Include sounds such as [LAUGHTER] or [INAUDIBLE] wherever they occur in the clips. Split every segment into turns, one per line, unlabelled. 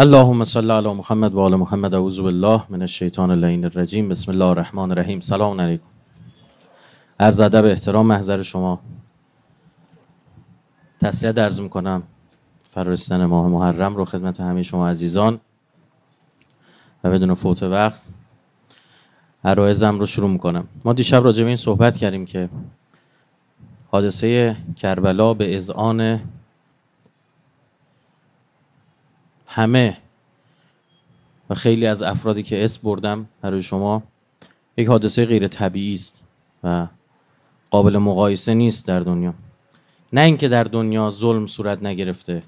اللهم صل علی محمد و آل محمد اعوذ بالله من الشیطان اللعین الرجیم بسم الله الرحمن الرحیم سلام علیکم عرض ادب احترام محضر شما تسلیت درزم میکنم فرارسیدن ماه محرم رو خدمت همه شما عزیزان و بدون فوت وقت عرایزم رو شروع میکنم ما دیشب راجع به این صحبت کردیم که حادثه کربلا به اذعان همه و خیلی از افرادی که اسم بردم برای شما یک حادثه غیر طبیعی است و قابل مقایسه نیست در دنیا نه اینکه در دنیا ظلم صورت نگرفته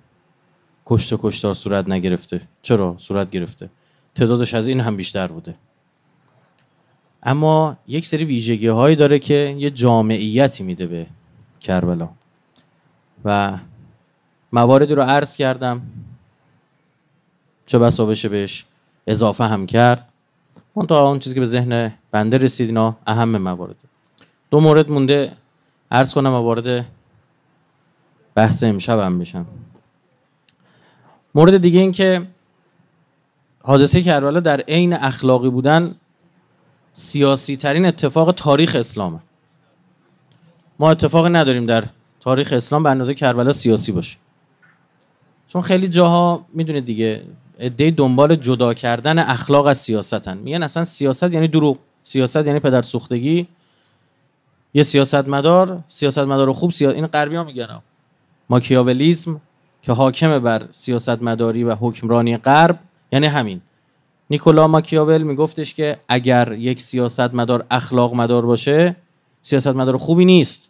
کشت و کشتار صورت نگرفته چرا صورت گرفته تعدادش از این هم بیشتر بوده اما یک سری ویژگی هایی داره که یه جامعیتی میده به کربلا و مواردی رو عرض کردم چه بسا بشه بهش اضافه هم کرد من تا اون چیزی که به ذهن بنده رسید اینا اهم موارد دو مورد مونده عرض کنم موارد بحث امشب هم بشم مورد دیگه این که حادثه کربلا در عین اخلاقی بودن سیاسی ترین اتفاق تاریخ اسلامه ما اتفاق نداریم در تاریخ اسلام به اندازه کربلا سیاسی باشه چون خیلی جاها میدونید دیگه عده دنبال جدا کردن اخلاق از سیاستن میگن اصلا سیاست یعنی دروغ سیاست یعنی پدر سوختگی یه سیاستمدار سیاستمدار خوب سیاست این غربی ها میگن ماکیاولیسم که حاکم بر سیاستمداری و حکمرانی غرب یعنی همین نیکولا ماکیاول میگفتش که اگر یک سیاستمدار اخلاق مدار باشه سیاستمدار خوبی نیست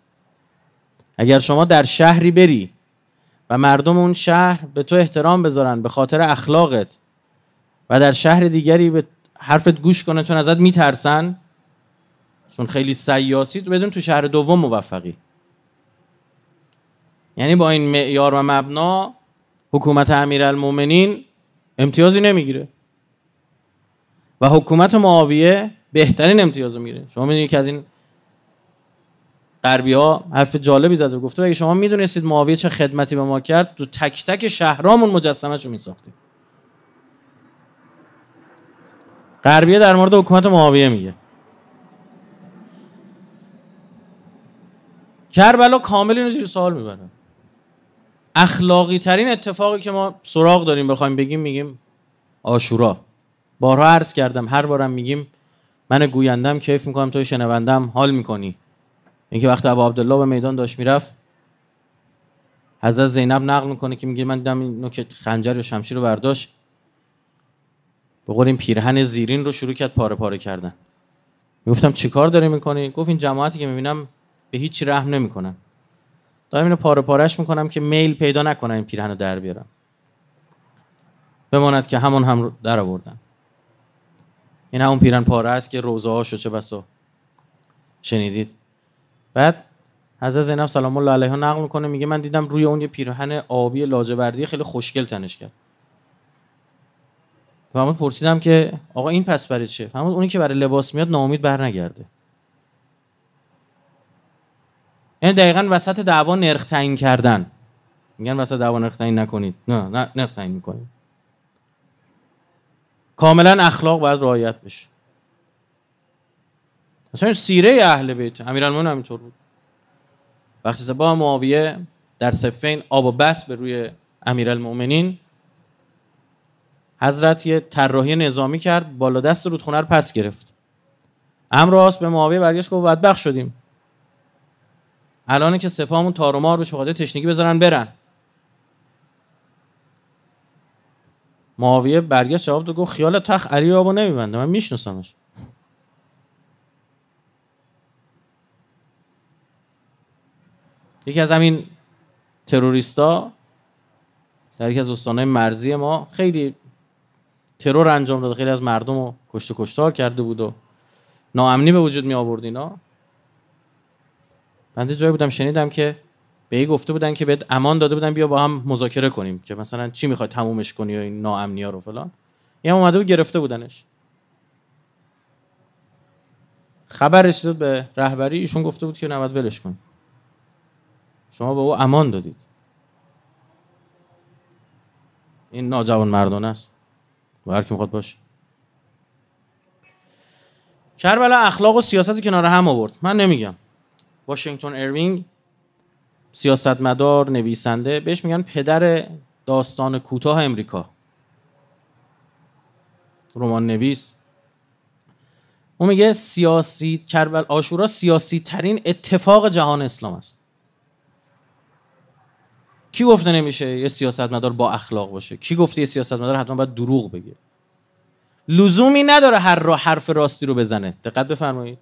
اگر شما در شهری بری و مردم اون شهر به تو احترام بذارن به خاطر اخلاقت و در شهر دیگری به حرفت گوش کنن چون ازت میترسن چون خیلی سیاسی تو بدون تو شهر دوم موفقی یعنی با این معیار و مبنا حکومت المومنین امتیازی نمیگیره و حکومت معاویه بهترین امتیاز میگیره شما میدونید که از این غربی ها حرف جالبی زد و گفته اگه شما میدونستید معاویه چه خدمتی به ما کرد تو تک تک شهرامون مجسمه‌شو میساختیم غربیه در مورد حکومت معاویه میگه کربلا کامل اینو زیر سوال میبره اخلاقی ترین اتفاقی که ما سراغ داریم بخوایم بگیم میگیم آشورا بارها عرض کردم هر بارم میگیم من گویندم کیف میکنم تو شنوندم حال میکنی اینکه وقتی ابو عبدالله به میدان داشت میرفت حضرت زینب نقل میکنه که میگه من دیدم این نوک خنجر یا شمشیر رو برداشت به قول این پیرهن زیرین رو شروع کرد پاره پاره کردن میگفتم چیکار داری میکنی گفت این جماعتی که میبینم به هیچ رحم نمیکنن دارم اینو پاره پارهش میکنم که میل پیدا نکنم این پیرهن رو در بیارم بماند که همون هم در آوردن این همون پیرن پاره است که روزه شو چه بسا شنیدید بعد حضرت زینب سلام الله علیه نقل میکنه میگه من دیدم روی اون یه پیرهن آبی لاجوردی خیلی خوشگل تنش کرد فهمت پرسیدم که آقا این پس برای چه فرمود اونی که برای لباس میاد ناامید بر نگرده این یعنی دقیقا وسط دعوا نرخ کردن میگن وسط دعوا نرخ نکنید نه نه نرخ تعیین میکنید کاملا اخلاق باید رعایت بشه مثلا سیره اهل بیت امیرالمومنین همینطور بود وقتی سپاه معاویه در صفین آب و بس به روی امیرالمومنین حضرت یه طراحی نظامی کرد بالا دست رودخونه رو پس گرفت امراس به معاویه برگشت گفت بدبخ شدیم الان که سپاهمون تارومار به شهاده تشنگی بذارن برن معاویه برگشت جواب داد گفت خیال تخ علی رو نمیبنده من میشناسمش یکی از همین تروریستا در یکی از استانهای مرزی ما خیلی ترور انجام داده خیلی از مردم رو کشت کشتار کرده بود و ناامنی به وجود می آورد اینا بنده جایی بودم شنیدم که به این گفته بودن که بهت امان داده بودن بیا با هم مذاکره کنیم که مثلا چی میخواد تمومش کنی و این ناامنی ها رو فلان این هم اومده بود گرفته بودنش خبر رسید به رهبری ایشون گفته بود که نباید ولش کن شما به او امان دادید این ناجوان مردان است و هر کی میخواد باشه کربلا اخلاق و سیاست کنار هم آورد من نمیگم واشنگتن اروینگ سیاستمدار نویسنده بهش میگن پدر داستان کوتاه امریکا رمان نویس اون میگه سیاسی کربل آشورا سیاسی ترین اتفاق جهان اسلام است کی گفته نمیشه یه سیاستمدار با اخلاق باشه کی گفته یه سیاستمدار حتما باید دروغ بگه لزومی نداره هر را حرف راستی رو بزنه دقت بفرمایید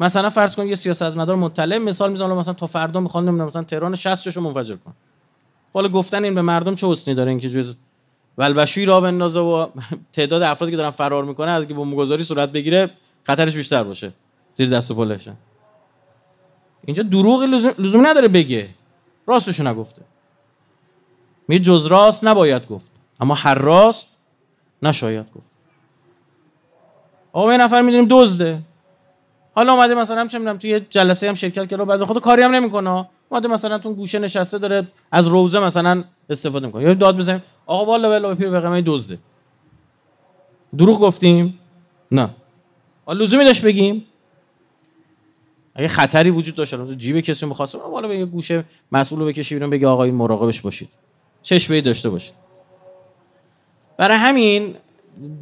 مثلا فرض کن یه سیاستمدار مطلع مثال میزنم مثلا تا فردا میخوان نمیدونم مثلا تهران 60 رو منفجر کن خب حالا گفتن این به مردم چه حسنی داره اینکه جز ولبشوی را بندازه و [LAUGHS] تعداد افرادی که دارن فرار میکنه از که بمبگذاری صورت بگیره خطرش بیشتر باشه زیر دست و پلشن. اینجا دروغ لزومی نداره بگه راستشو نگفته می جز راست نباید گفت اما هر راست نشاید گفت آقا یه نفر میدونیم دزده حالا اومده مثلا چه میدونم توی جلسه هم شرکت کرده بعد خود کاری هم نمیکنه اومده مثلا تو گوشه نشسته داره از روزه مثلا استفاده میکنه یا داد بزنیم آقا والا والا به پیر بقمه دزده دروغ گفتیم نه حالا لزومی داشت بگیم اگه خطری وجود داشت تو جیب کسی می‌خواستم، والا به یه گوشه مسئول رو بکشی بیرون بگه آقا این مراقبش باشید چشمه داشته باشید برای همین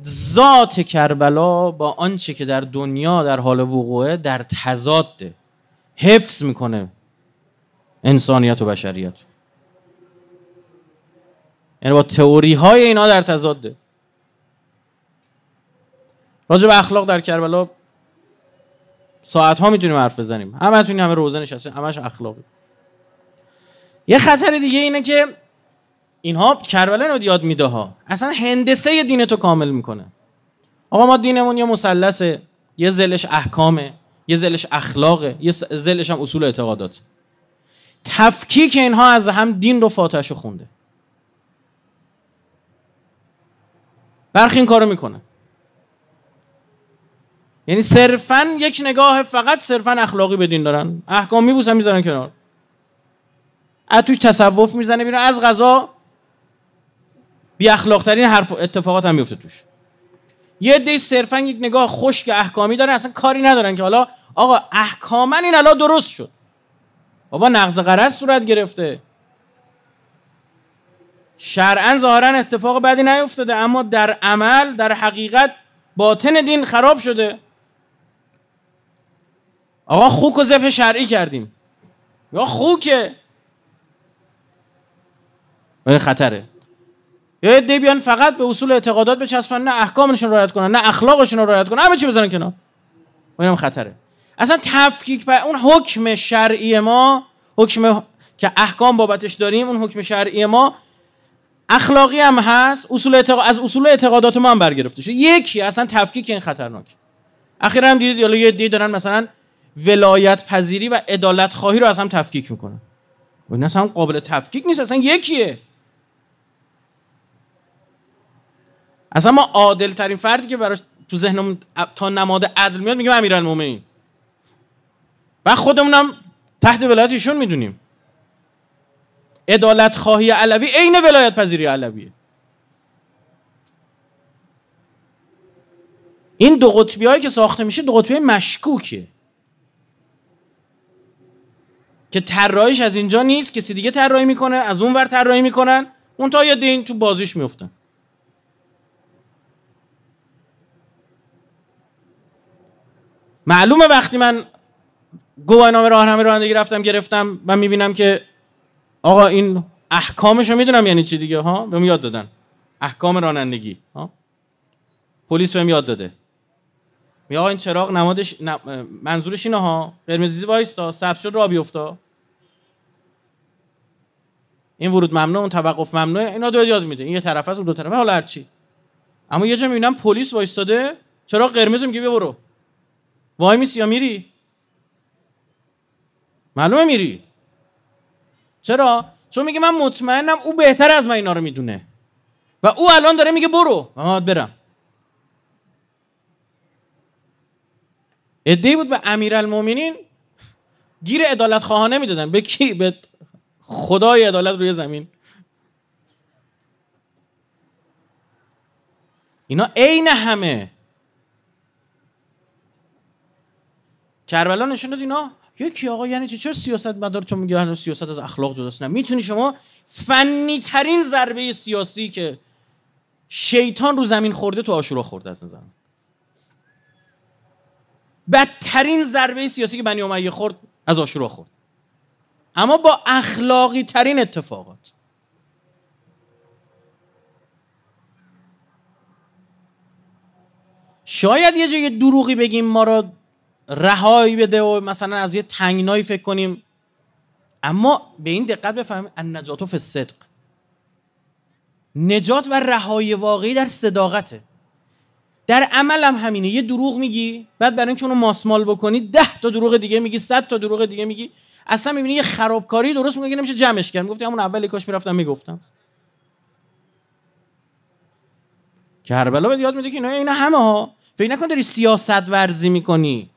ذات کربلا با آنچه که در دنیا در حال وقوعه در تضاده حفظ میکنه انسانیت و بشریت یعنی با تئوری های اینا در تضاده راجع به اخلاق در کربلا ساعت ها میتونیم حرف بزنیم همه همه روزه نشستیم همش اخلاقی یه خطر دیگه اینه که اینها کربلا رو یاد میده ها اصلا هندسه دین تو کامل میکنه آقا ما دینمون یه مثلثه یه زلش احکامه یه زلش اخلاقه یه زلش هم اصول اعتقادات تفکیک اینها از هم دین رو فاتحشو خونده برخی این کارو میکنه یعنی صرفا یک نگاه فقط صرفا اخلاقی به دین دارن احکام میبوسن میذارن کنار از توش تصوف میزنه بیرون از غذا بی اخلاقترین حرف اتفاقات هم میفته توش یه دی صرفا یک نگاه خشک احکامی دارن اصلا کاری ندارن که حالا آقا احکاما این الان درست شد بابا نقض قرض صورت گرفته شرعا ظاهرا اتفاق بدی نیفتاده اما در عمل در حقیقت باطن دین خراب شده آقا خوک و زبه شرعی کردیم یا خوکه این خطره یا عده بیان فقط به اصول اعتقادات بچسبن نه احکامشون رعایت کنن نه اخلاقشون رو رعایت کنن همه چی بزنن کنار و اینم خطره اصلا تفکیک پر اون حکم شرعی ما حکم که احکام بابتش داریم اون حکم شرعی ما اخلاقی هم هست اصول اعتقاد از اصول اعتقادات ما هم برگرفته شده یکی اصلا تفکیک این خطرناک اخیرا هم دیدید یه دی دارن مثلا ولایت پذیری و عدالت خواهی رو از هم تفکیک میکنن این اصلا قابل تفکیک نیست اصلا یکیه اصلا ما عادل ترین فردی که براش تو ذهنمون تا نماد عدل میاد میگیم امیرالمومنین و خودمونم تحت ولایت ایشون میدونیم عدالت خواهی علوی عین ولایت پذیری علویه این دو قطبی هایی که ساخته میشه دو قطبی مشکوکه که طراحیش از اینجا نیست کسی دیگه طراحی میکنه از اون ور طراحی میکنن اون تا این تو بازیش میفتن معلومه وقتی من گواهینامه راهنمای رانندگی رفتم گرفتم من میبینم که آقا این احکامشو میدونم یعنی چی دیگه ها بهم یاد دادن احکام رانندگی ها پلیس بهم یاد داده می آقا این چراغ نمادش منظورش اینه ها قرمزی وایستا سبز شد را بیفتا این ورود ممنوع اون توقف ممنوع اینا دو یاد میده این یه طرف از اون دو طرفه حالا هر چی اما یه جا میبینم پلیس وایستاده چراغ قرمز میگه برو وای میسی یا میری معلومه میری چرا چون میگه من مطمئنم او بهتر از من اینا رو میدونه و او الان داره میگه برو من باید برم ادهی بود به امیرالمومنین گیر عدالت خواهانه میدادن به کی به خدای عدالت روی زمین اینا عین همه کربلا نشون داد اینا یکی آقا یعنی چی چرا سیاست مدار تو میگه هنوز سیاست از اخلاق جداست نه میتونی شما فنی ترین ضربه سیاسی که شیطان رو زمین خورده تو آشورا خورده از نظر بدترین ضربه سیاسی که بنی امیه خورد از آشورا خورد اما با اخلاقی ترین اتفاقات شاید یه جای دروغی بگیم ما را رهایی بده و مثلا از یه تنگنایی فکر کنیم اما به این دقت بفهمیم ان نجات فی صدق نجات و رهایی واقعی در صداقته در عمل هم همینه یه دروغ میگی بعد برای اینکه اونو ماسمال بکنی ده تا دروغ دیگه میگی صد تا دروغ دیگه میگی اصلا میبینی یه خرابکاری درست میگه نمیشه جمعش کرد میگفتی همون اول کاش میرفتم میگفتم کربلا به یاد میده که اینا اینا همه ها فکر نکن داری سیاست ورزی میکنی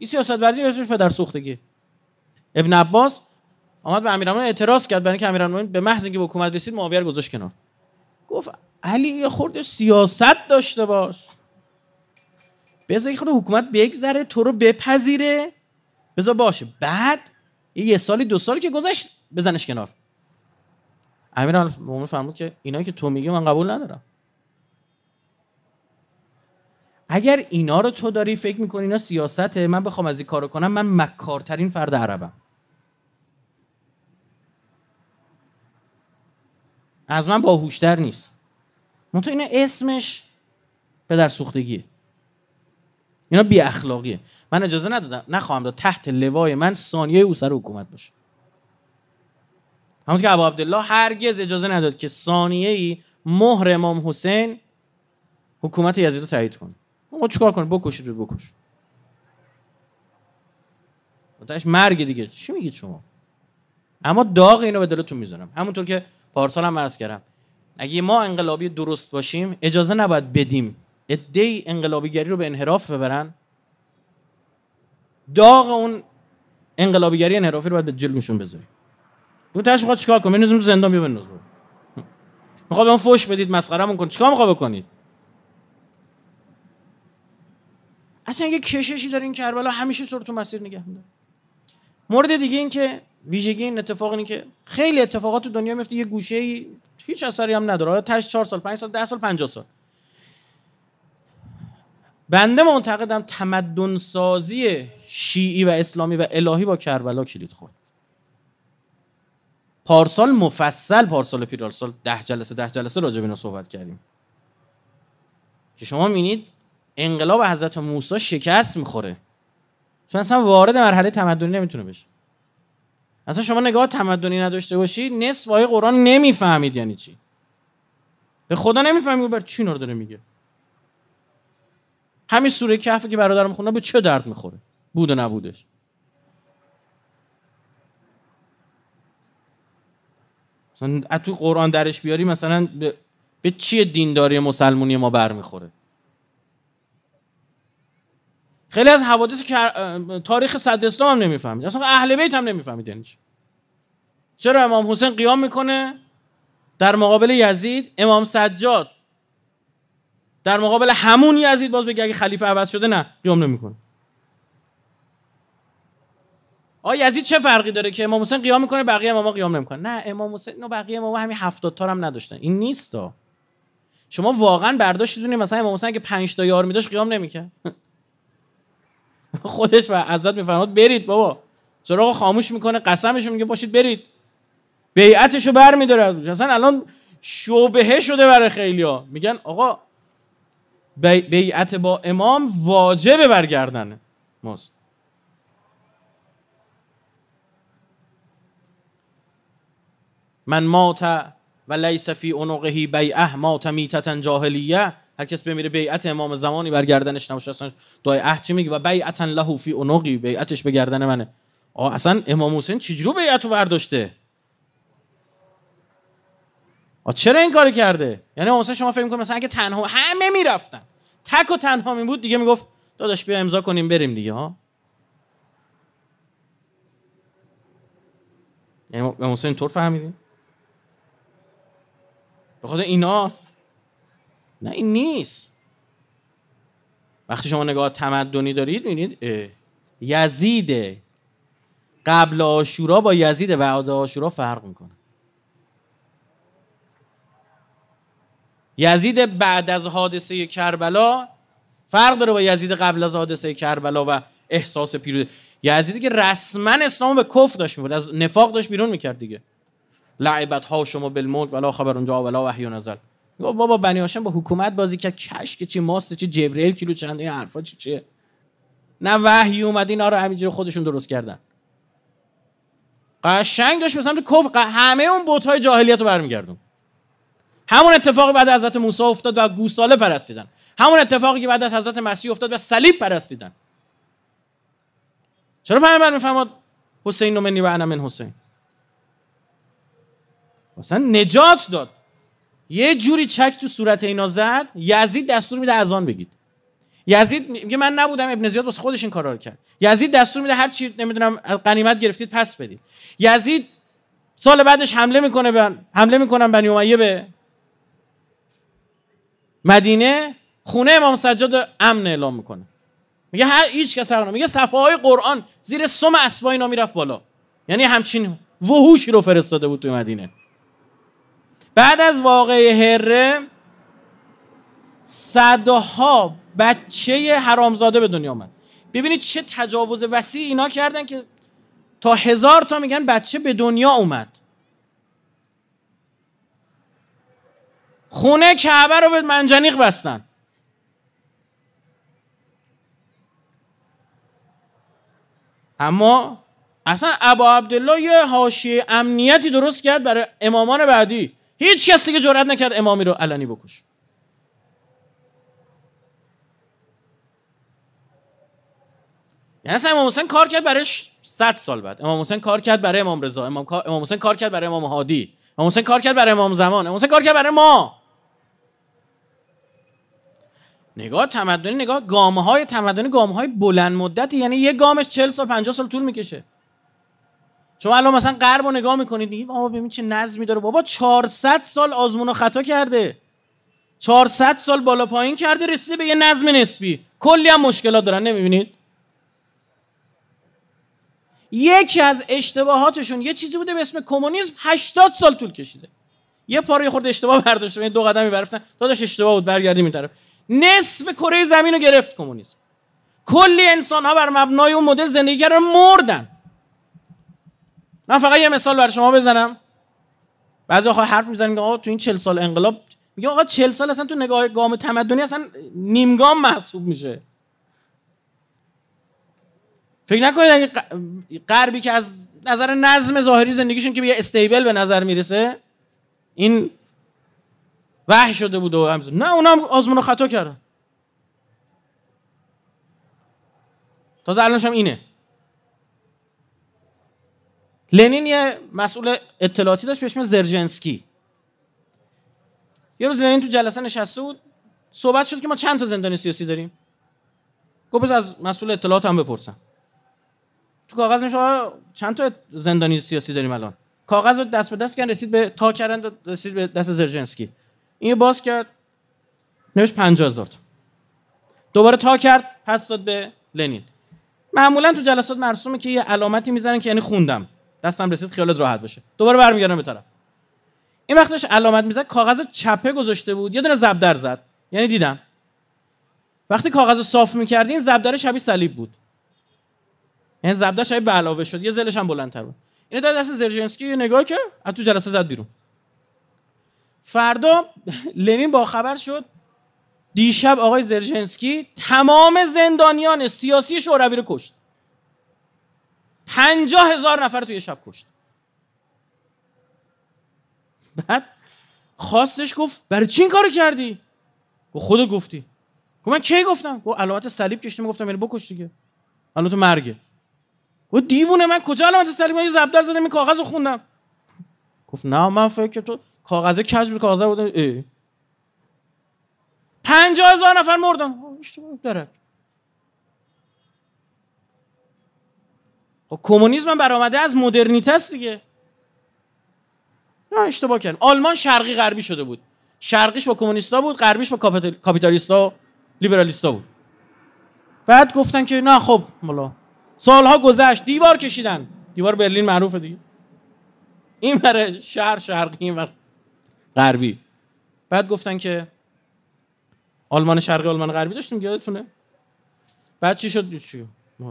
این سیاست ورزی اسمش پدر سوختگی ابن عباس آمد به امیرالمومنین اعتراض کرد برای اینکه امیرالمومنین به محض اینکه به حکومت رسید معاویه رو گذاشت کنار گفت علی یه خورده سیاست داشته باش بذار خود حکومت بگذره تو رو بپذیره بذار باشه بعد یه سالی دو سالی که گذشت بزنش کنار امیر فرمود که اینا که تو میگی من قبول ندارم اگر اینا رو تو داری فکر میکنی اینا سیاسته من بخوام از این کارو کنم من مکارترین فرد عربم از من باهوشتر نیست تو اینا اسمش پدر سوختگیه اینا بی اخلاقیه من اجازه ندادم نخواهم داد تحت لوای من ثانیه او سر حکومت باشه همون که ابو عبدالله هرگز اجازه نداد که ثانیه ای مهر امام حسین حکومت یزید رو تایید کنه ما چیکار کنیم بکشید به بکش آتش مرگ دیگه چی میگید شما اما داغ اینو به دلتون میذارم، همونطور که پارسال هم عرض کردم اگه ما انقلابی درست باشیم اجازه نباید بدیم انقلابی گری رو به انحراف ببرن داغ اون گری انحرافی رو باید به جلوشون بذاریم اون تاش میخواد چیکار کنه بنوزم زندان بیا میخواد به اون فوش بدید مسخرهمون کن چیکار میخواد بکنید اصلا یه کششی داره این کربلا همیشه سر تو مسیر نگه میده مورد دیگه این که ویژگی این اتفاق اینه که خیلی اتفاقات تو دنیا میفته یه گوشه ای هیچ اثری هم نداره حالا تاش 4 سال 5 سال 10 سال 50 سال بنده معتقدم تمدن سازی شیعی و اسلامی و الهی با کربلا کلید خورد پارسال مفصل پارسال پیرال سال ده جلسه ده جلسه راجع به صحبت کردیم که شما مینید انقلاب حضرت موسی شکست میخوره چون اصلا وارد مرحله تمدنی نمیتونه بشه اصلا شما نگاه تمدنی نداشته باشی نصف های قرآن نمیفهمید یعنی چی به خدا نمیفهمید بر چی رو داره میگه همین سوره کهف که برادرم خوندن به چه درد میخوره بود و نبودش مثلا تو قرآن درش بیاری مثلا به, به چیه دینداری مسلمونی ما برمیخوره خیلی از حوادث تاریخ صدر اسلام هم نمیفهمید اصلا اهل بیت هم نمیفهمید یعنی چرا امام حسین قیام میکنه در مقابل یزید امام سجاد در مقابل همون یزید باز بگه اگه خلیفه عوض شده نه قیام نمیکنه آ یزید چه فرقی داره که امام حسین قیام میکنه بقیه اماما قیام نمیکنه؟ نه امام حسین و بقیه اماما همین 70 تا هم نداشتن این نیستا شما واقعا برداشت دونید مثلا امام حسین که 5 تا یار میداش قیام نمیکنه [LAUGHS] [LAUGHS] خودش و ازت میفرماد برید بابا چراغ خاموش میکنه قسمش میگه باشید برید بیعتش رو برمیداره اصلا الان شبهه شده برای خیلی ها میگن آقا بیعت با امام واجبه برگردنه ماست من مات و لیس فی عنقه بیعه مات جاهلیه هر کس بمیره بیعت امام زمانی بر گردنش نباشه اصلا دعای چی میگه و بیعتا له فی عنقی بیعتش به گردن منه آه اصلا امام حسین چجوری بیعتو برداشته آ چرا این کارو کرده یعنی امام حسین شما فکر میکنید مثلا اگه تنها همه میرفتن تک و تنها می بود دیگه میگفت داداش بیا امضا کنیم بریم دیگه ها یعنی امام حسین طور فهمیدین به ایناست نه این نیست وقتی شما نگاه تمدنی دارید میبینید یزید قبل آشورا با یزید بعد آشورا فرق میکنه یزید بعد از حادثه کربلا فرق داره با یزید قبل از حادثه کربلا و احساس پیروزی یزیدی که رسما اسلام به کفر داشت از نفاق داشت بیرون میکرد دیگه لعبت ها شما بالملک ولا خبر اونجا ولا وحی نزل میگفت بابا بنی هاشم با حکومت بازی کرد کش که چی ماست چی جبرئیل کیلو چند این حرفا چی چیه نه وحی اومد اینا رو همینجوری خودشون درست کردن قشنگ داشت به سمت همه اون بت‌های جاهلیت رو برمیگردون همون اتفاق بعد از حضرت موسی افتاد و گوساله پرستیدن همون اتفاقی که بعد از حضرت مسیح افتاد و صلیب پرستیدن چرا پیامبر میفرماد حسین و و انا من حسین مثلا نجات داد یه جوری چک تو صورت اینا زد یزید دستور میده اذان بگید یزید میگه من نبودم ابن زیاد واسه خودش این کارا رو کرد یزید دستور میده هر چی نمیدونم قنیمت گرفتید پس بدید یزید سال بعدش حمله میکنه به حمله میکنن بنی امیه به مدینه خونه امام سجاد امن اعلام میکنه میگه هر هیچ کس هم میگه صفحه های قرآن زیر سم اسبایی اینا میرفت بالا یعنی همچین وحوشی رو فرستاده بود توی مدینه بعد از واقعه هره صدها بچه حرامزاده به دنیا آمد ببینید چه تجاوز وسیع اینا کردن که تا هزار تا میگن بچه به دنیا اومد خونه کعبه رو به منجنیق بستن اما اصلا ابا عبدالله یه حاشیه امنیتی درست کرد برای امامان بعدی هیچ کسی که جرئت نکرد امامی رو علنی بکش. یعنی امام حسین کار کرد برایش 100 سال بعد امام حسین کار کرد برای امام رضا امام, امام حسین کار کرد برای امام هادی امام حسین کار کرد برای امام زمان امام حسین کار کرد برای ما نگاه تمدنی نگاه گام های تمدنی گام های بلند مدتی یعنی یه گامش 40 سال 50 سال طول میکشه شما الان مثلا غرب رو نگاه میکنید میگید بابا ببین چه نظمی داره بابا 400 سال آزمون و خطا کرده 400 سال بالا پایین کرده رسیده به یه نظم نسبی کلی هم مشکلات دارن نمیبینید یکی از اشتباهاتشون یه چیزی بوده به اسم کمونیسم 80 سال طول کشیده یه پاره خورده اشتباه برداشتن دو قدمی برفتن داداش اشتباه بود برگردیم این طرف نصف کره زمین رو گرفت کمونیسم کلی انسان ها بر مبنای اون مدل زندگی رو مردن من فقط یه مثال برای شما بزنم بعضی آخه حرف میزنن که آقا تو این 40 سال انقلاب میگه آقا 40 سال اصلا تو نگاه گام تمدنی اصلا نیم گام محسوب میشه فکر نکنید اگه غربی که از نظر نظم ظاهری زندگیشون که یه استیبل به نظر میرسه این وحی شده بود و نه اونا هم آزمون رو خطا کردن تازه الانش هم اینه لنین یه مسئول اطلاعاتی داشت به اسم زرجنسکی یه روز لنین تو جلسه نشسته بود صحبت شد که ما چند تا زندانی سیاسی داریم گفت از مسئول اطلاعات هم بپرسم تو کاغذ میشه چند تا زندانی سیاسی داریم الان کاغذ رو دست به دست کردن رسید به تا کردن رسید به دست زرجنسکی این باز کرد نوش نوشت 50000 دوباره تا کرد پس داد به لنین معمولا تو جلسات مرسومه که یه علامتی میزنن که یعنی خوندم دستم رسید خیالت راحت باشه دوباره برمیگردم به طرف این وقتش علامت میزد کاغذ چپه گذاشته بود یه دونه زبدر زد یعنی دیدم وقتی کاغذ رو صاف این زبدر شبیه صلیب بود یعنی زبدر شبیه به علاوه شد یه زلش هم بلندتر بود اینو داد دست زرژنسکی یه نگاه که از تو جلسه زد بیرون فردا [LAUGHS] لنین با خبر شد دیشب آقای زرژنسکی تمام زندانیان سیاسی شوروی رو کشت پنجا هزار نفر توی شب کشت بعد خواستش گفت برای چی این کارو کردی گفت خودت گفتی گفت من کی گفتم گفت علامت صلیب کشتم گفتم یعنی بکش دیگه تو مرگه گفت دیوونه من کجا علامت صلیب من یه زبدر زدم این رو خوندم گفت نه من فکر تو کاغذه کج بود کاغذه بود پنجا هزار نفر مردن درک خب کمونیسم برآمده از مدرنیته است دیگه نه اشتباه کردن آلمان شرقی غربی شده بود شرقیش با کمونیستا بود غربیش با کاپیتالیستا لیبرالیستا بود بعد گفتن که نه خب ملا سالها گذشت دیوار کشیدن دیوار برلین معروفه دیگه این بره شهر شرقی این بره غربی بعد گفتن که آلمان شرقی آلمان غربی داشتیم یادتونه بعد چی شد چی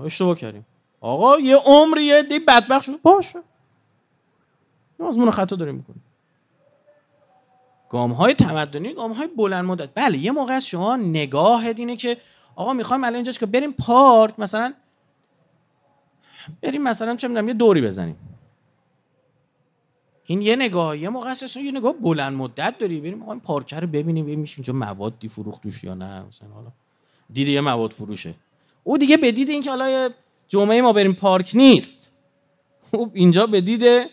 اشتباه کردیم آقا یه عمریه دی بدبخت شد باشه آزمون خطا داریم میکنی؟ گام های تمدنی گام های بلند مدت بله یه موقع از شما نگاه اینه که آقا میخوایم الان اینجا که بریم پارک مثلا بریم مثلا چه میدونم یه دوری بزنیم این یه نگاه یه موقع است یه نگاه بلند مدت داری بریم آقا این پارک رو ببینیم ببینیم اینجا موادی فروخت یا نه مثلا حالا دیدی یه مواد فروشه او دیگه به دید اینکه حالا جمعه ما بریم پارک نیست خب اینجا به دید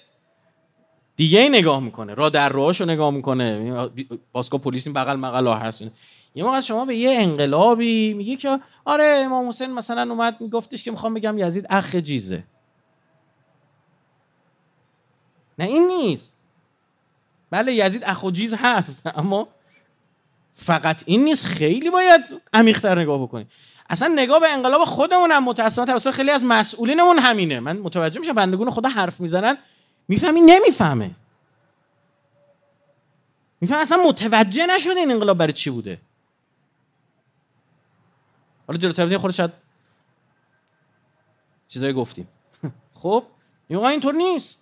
دیگه ای نگاه میکنه را در روهاشو نگاه میکنه باسکا پلیس این بغل مغلا هست یه موقع شما به یه انقلابی میگی که آره امام حسین مثلا اومد میگفتش که میخوام بگم یزید اخ جیزه نه این نیست بله یزید اخ و جیز هست اما فقط این نیست خیلی باید عمیقتر نگاه بکنید اصلا نگاه به انقلاب خودمون هم متأسفانه توسط خیلی از مسئولینمون همینه من متوجه میشم بندگون خدا حرف میزنن میفهمی نمیفهمه میفهم اصلا متوجه نشده این انقلاب برای چی بوده حالا تبدیل خود شد چیزایی گفتیم [LAUGHS] خب این اینطور نیست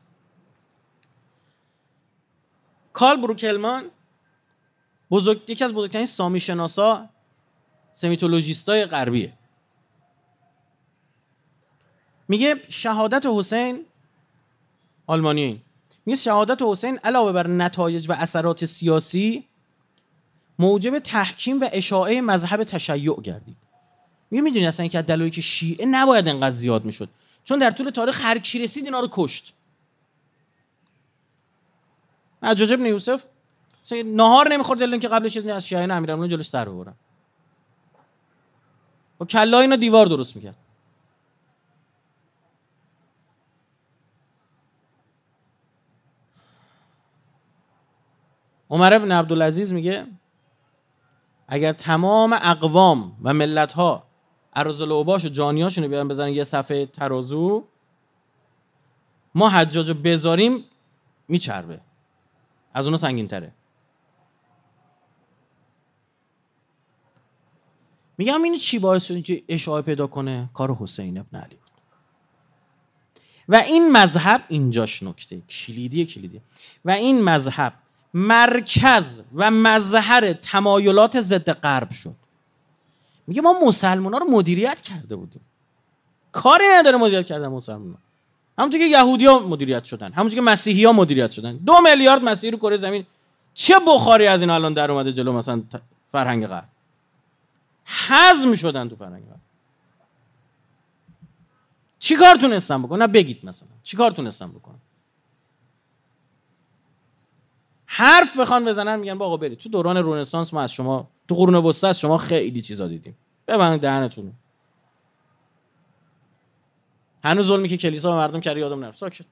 کال بروکلمان بزرگ یکی از بزرگترین سامی شناسا های غربیه میگه شهادت حسین آلمانی این میگه شهادت حسین علاوه بر نتایج و اثرات سیاسی موجب تحکیم و اشاعه مذهب تشیع گردید میگه میدونی اصلا که دلایلی که شیعه نباید انقدر زیاد میشد چون در طول تاریخ هر کی رسید اینا رو کشت جوجب نیوسف یوسف نهار نمیخورد دلیل که قبلش از شیعه اون جلوش سر با خب کله اینا دیوار درست میکرد عمر ابن عبدالعزیز میگه اگر تمام اقوام و ملت ها ارزل اوباش و جانیاشونو بیان بزنن یه صفحه ترازو ما حجاج رو بذاریم میچربه از اونو سنگین تره میگم این چی باعث شده که اشاعه پیدا کنه کار حسین ابن علی بود و این مذهب اینجاش نکته کلیدی کلیدی و این مذهب مرکز و مظهر تمایلات ضد غرب شد میگه ما مسلمان ها رو مدیریت کرده بودیم کاری نداره مدیریت کردن مسلمان همونطور که یهودی ها مدیریت شدن همونطور که مسیحی ها مدیریت شدن دو میلیارد مسیحی رو کره زمین چه بخاری از این الان در اومده جلو مثلا فرهنگ غرب حزم شدن تو فرنگ چیکار تونستم بکنم نه بگید مثلا چیکار تونستم بکنم حرف بخوان بزنن میگن باقا آقا برید تو دوران رونسانس ما از شما تو قرون وسطی از شما خیلی چیزا دیدیم ببنید دهنتون هنوز ظلمی که کلیسا به مردم کرد یادم نرفت ساکت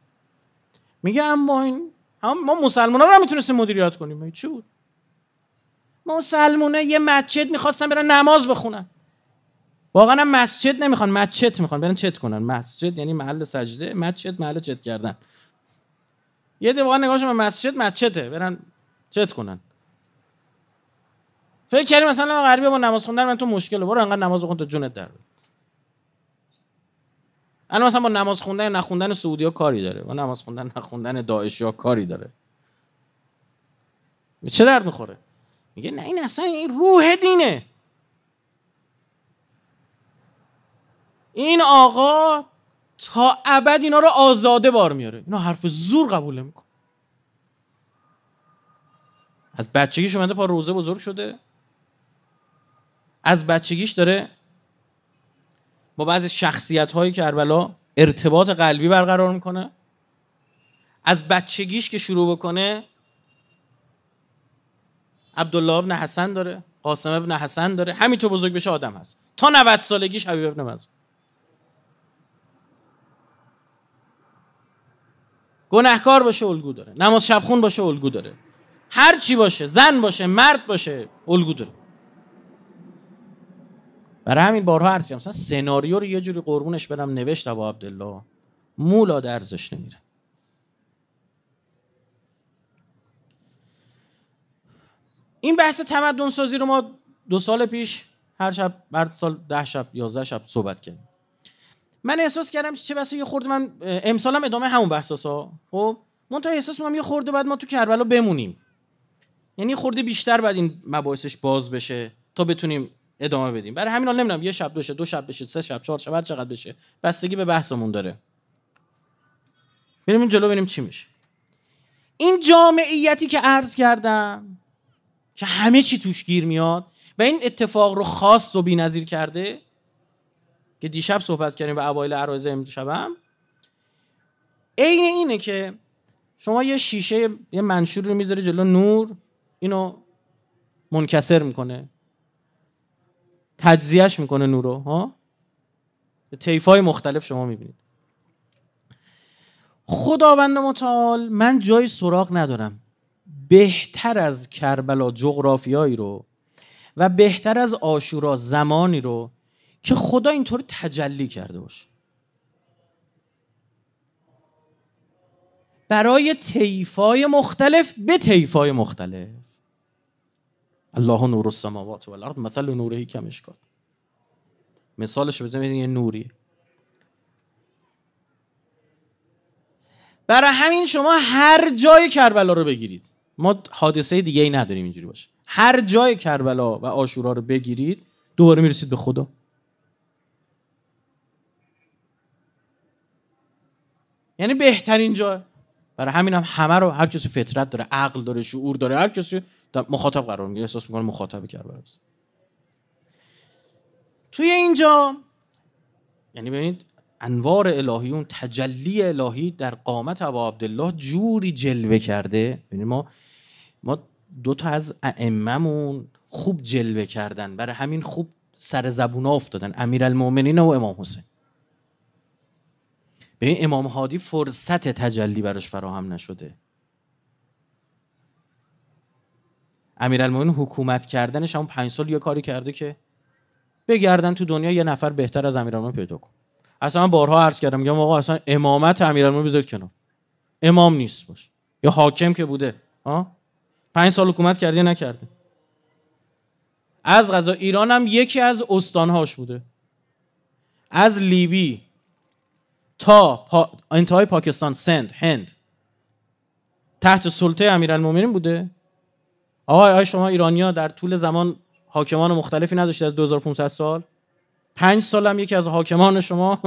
میگه اما این ما مسلمان رو هم میتونستیم مدیریت کنیم چی بود ما یه مسجد میخواستن برن نماز بخونن واقعا مسجد نمیخوان مسجد میخوان برن چت کنن مسجد یعنی محل سجده مسجد محل چت کردن یه واقعا نگاهشون به مسجد مسجده برن چت کنن فکر کردیم مثلا غربی با نماز خوندن من تو مشکله برو انقدر نماز بخون تا جونت در الان مثلا با نماز خوندن نخوندن سعودی ها کاری داره با نماز خوندن نخوندن داعش ها کاری داره چه درد میخوره میگه نه این اصلا این روح دینه این آقا تا ابد اینا رو آزاده بار میاره اینا حرف زور قبول نمیکن از بچگیش اومده پا روزه بزرگ شده از بچگیش داره با بعضی شخصیت هایی که اربلا ارتباط قلبی برقرار میکنه از بچگیش که شروع بکنه عبدالله ابن حسن داره قاسم ابن حسن داره همینطور بزرگ بشه آدم هست تا 90 سالگیش حبیب ابن گونه گناهکار باشه الگو داره نماز شبخون باشه الگو داره هر چی باشه زن باشه مرد باشه الگو داره برای همین بارها عرض مثلا سناریو رو یه جوری قربونش برم نوشت با عبدالله مولا درزش نمیره این بحث تمدن سازی رو ما دو سال پیش هر شب هر سال ده شب یازده شب صحبت کردیم من احساس کردم چه بسا یه خورده من هم ادامه همون بحثاسا خب من تا احساس میکنم یه خورده بعد ما تو کربلا بمونیم یعنی خورده بیشتر بعد این مباحثش باز بشه تا بتونیم ادامه بدیم برای همین نمیدونم یه شب بشه دو شب بشه سه شب چهار شب هر چقدر بشه بستگی به بحثمون داره بریم جلو ببینیم چی میشه این جامعیتی که عرض کردم که همه چی توش گیر میاد و این اتفاق رو خاص و نظیر کرده که دیشب صحبت کردیم و اوایل عرایز امشبم عین اینه که شما یه شیشه یه منشور رو میذاری جلو نور اینو منکسر میکنه تجزیهش میکنه رو، ها به تیفای مختلف شما میبینید خداوند متعال من جای سراغ ندارم بهتر از کربلا جغرافیایی رو و بهتر از آشورا زمانی رو که خدا اینطوری تجلی کرده باشه برای تیفای مختلف به تیفای مختلف الله نور السماوات و الارض مثل نورهی کمش کن مثالش بزنید یه نوری برای همین شما هر جای کربلا رو بگیرید ما حادثه دیگه ای نداریم اینجوری باشه هر جای کربلا و آشورا رو بگیرید دوباره میرسید به خدا یعنی بهترین جا برای همین هم همه رو هر کسی فطرت داره عقل داره شعور داره هر کسی مخاطب قرار میگیره احساس میکنه مخاطب کربلا توی اینجا یعنی ببینید انوار اون تجلی الهی در قامت ابا عبدالله جوری جلوه کرده یعنی ما ما دو تا از ائممون خوب جلوه کردن برای همین خوب سر زبونا افتادن امیرالمومنین و امام حسین به این امام هادی فرصت تجلی براش فراهم نشده امیرالمومنین حکومت کردنش همون پنج سال یه کاری کرده که بگردن تو دنیا یه نفر بهتر از امیرالمومنین پیدا کن اصلا بارها عرض کردم میگم آقا اصلا امامت امیرالمومنین بذارید کنار امام نیست باش یا حاکم که بوده ها پنج سال حکومت کرده نکرده از غذا ایران هم یکی از استانهاش بوده از لیبی تا پا... انتهای پاکستان سند هند تحت سلطه امیرالمومنین بوده آقای شما ایرانیا در طول زمان حاکمان مختلفی نداشته از 2500 سال پنج سالم یکی از حاکمان شما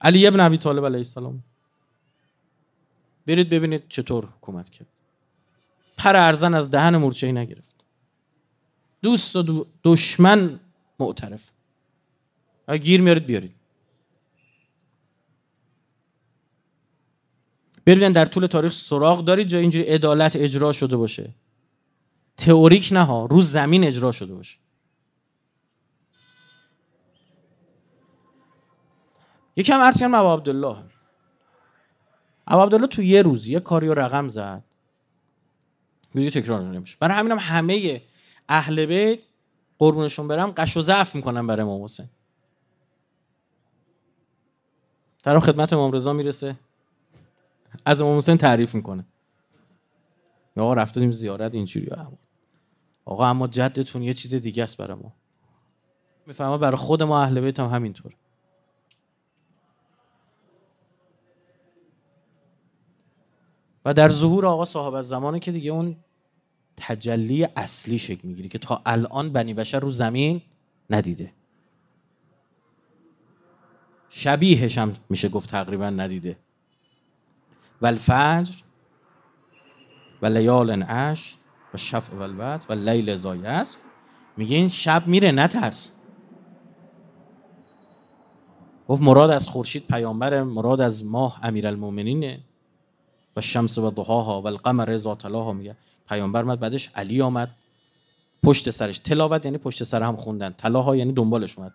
علی ابن ابی طالب علیه السلام برید ببینید چطور حکومت کرد پر ارزن از دهن مورچه ای نگرفت دوست و دشمن معترف گیر میارید بیارید ببینید در طول تاریخ سراغ دارید جا اینجوری عدالت اجرا شده باشه تئوریک نه ها رو زمین اجرا شده باشه یکم عرض کردم ابو عبدالله ابو عبدالله تو یه روز یه کاری رو رقم زد دیگه تکرار نمیشه برای همینم همه اهل بیت قربونشون برم قش و ضعف میکنن برای امام حسین طرف خدمت امام رضا میرسه از امام حسین تعریف میکنه آقا رفتیم زیارت اینجوری آقا اما جدتون یه چیز دیگه است برای ما میفهمه برای خود ما اهل بیت هم همینطور و در ظهور آقا صاحب از زمانه که دیگه اون تجلی اصلی شکل میگیره که تا الان بنی بشر رو زمین ندیده شبیهش هم میشه گفت تقریبا ندیده و الفجر و لیال اش و شفع و الوت و لیل است میگه این شب میره نترس گفت مراد از خورشید پیامبره مراد از ماه المومنینه شمس و ضحاها و القمر اذا تلاها میگه پیامبر مد بعدش علی آمد پشت سرش تلاوت یعنی پشت سر هم خوندن تلاها یعنی دنبالش اومد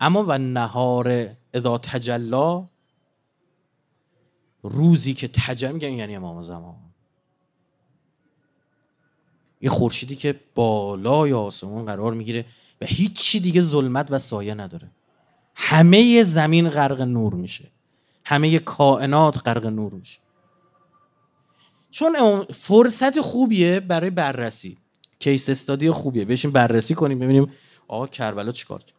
اما و نهار اذا تجلا روزی که تجم میگن یعنی امام زمان یه خورشیدی که بالای آسمان قرار میگیره و هیچی دیگه ظلمت و سایه نداره همه زمین غرق نور میشه همه کائنات غرق نور میشه چون فرصت خوبیه برای بررسی کیس استادی خوبیه بشیم بررسی کنیم ببینیم آقا کربلا چیکار کرد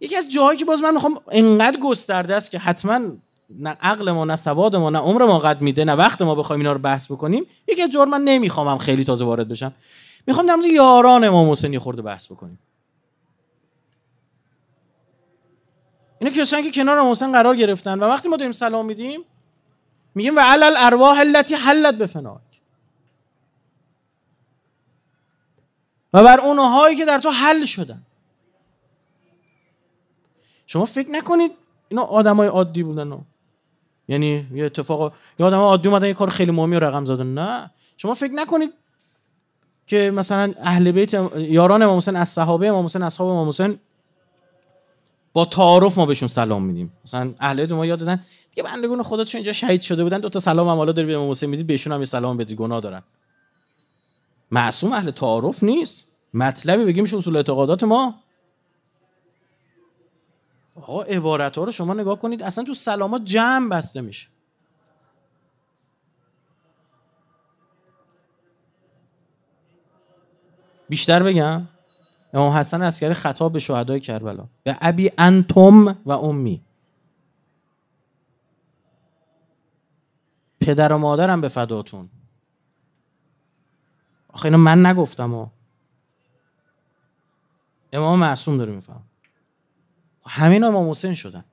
یکی از جاهایی که باز من میخوام انقدر گسترده است که حتما نه عقل ما نه سواد ما نه عمر ما قد میده نه وقت ما بخوایم اینا رو بحث بکنیم یکی از جور من نمیخوامم خیلی تازه وارد بشم میخوام در یاران امام حسین خورده بحث بکنیم اینا که کنار حسین قرار گرفتن و وقتی ما داریم سلام میدیم میگیم و علل ارواح التی حلت بفناک و بر اونهایی که در تو حل شدن شما فکر نکنید اینا آدمای عادی بودن و. یعنی یه اتفاق یه آدم عادی اومدن یه کار خیلی مهمی رقم زدن نه شما فکر نکنید که مثلا اهل بیت یاران امام حسین از صحابه امام حسین اصحاب امام حسین با تعارف ما بهشون سلام میدیم مثلا اهل ما یاد دادن دیگه بندگون خدا چون اینجا شهید شده بودن دو تا سلام هم حالا دارید به امام میدید بهشون هم یه سلام بدید گناه دارن معصوم اهل تعارف نیست مطلبی بگیم اصول اعتقادات ما آقا عبارت ها رو شما نگاه کنید اصلا تو ها جمع بسته میشه بیشتر بگم امام حسن عسکری خطاب به شهدای کربلا به ابی انتم و امی پدر و مادرم به فداتون آخه اینو من نگفتم و امام معصوم داره میفهم همین امام حسین شدن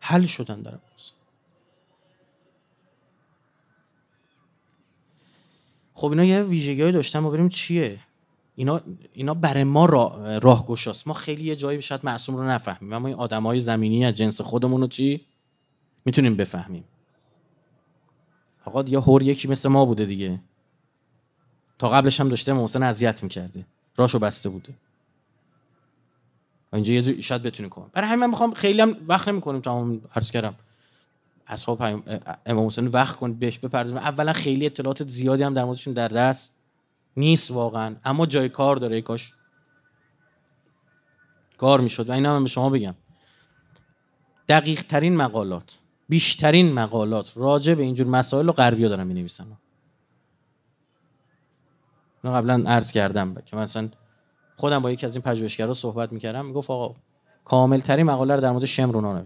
حل شدن در حسین خب اینا یه ویژگی داشتن ما بریم چیه اینا اینا برای ما را راه گشاست. ما خیلی یه جایی شاید معصوم رو نفهمیم اما این آدم های زمینی از جنس خودمون رو چی میتونیم بفهمیم آقا یا هور یکی مثل ما بوده دیگه تا قبلش هم داشته محسن اذیت میکرده راشو بسته بوده اینجا یه شاید بتونیم کنم برای همین من میخوام خیلی هم وقت نمیکنیم تمام عرض کردم اصحاب امام حسین وقت کن بهش بپردازیم اولا خیلی اطلاعات زیادی هم در موردشون در دست نیست واقعا اما جای کار داره کاش کار میشد و این هم به شما بگم دقیق ترین مقالات بیشترین مقالات راجع به اینجور مسائل و غربی دارن می نویسم من قبلا عرض کردم که مثلا خودم با یکی از این پژوهشگرا صحبت میکردم میگفت آقا کامل ترین مقاله رو در مورد شمر اونا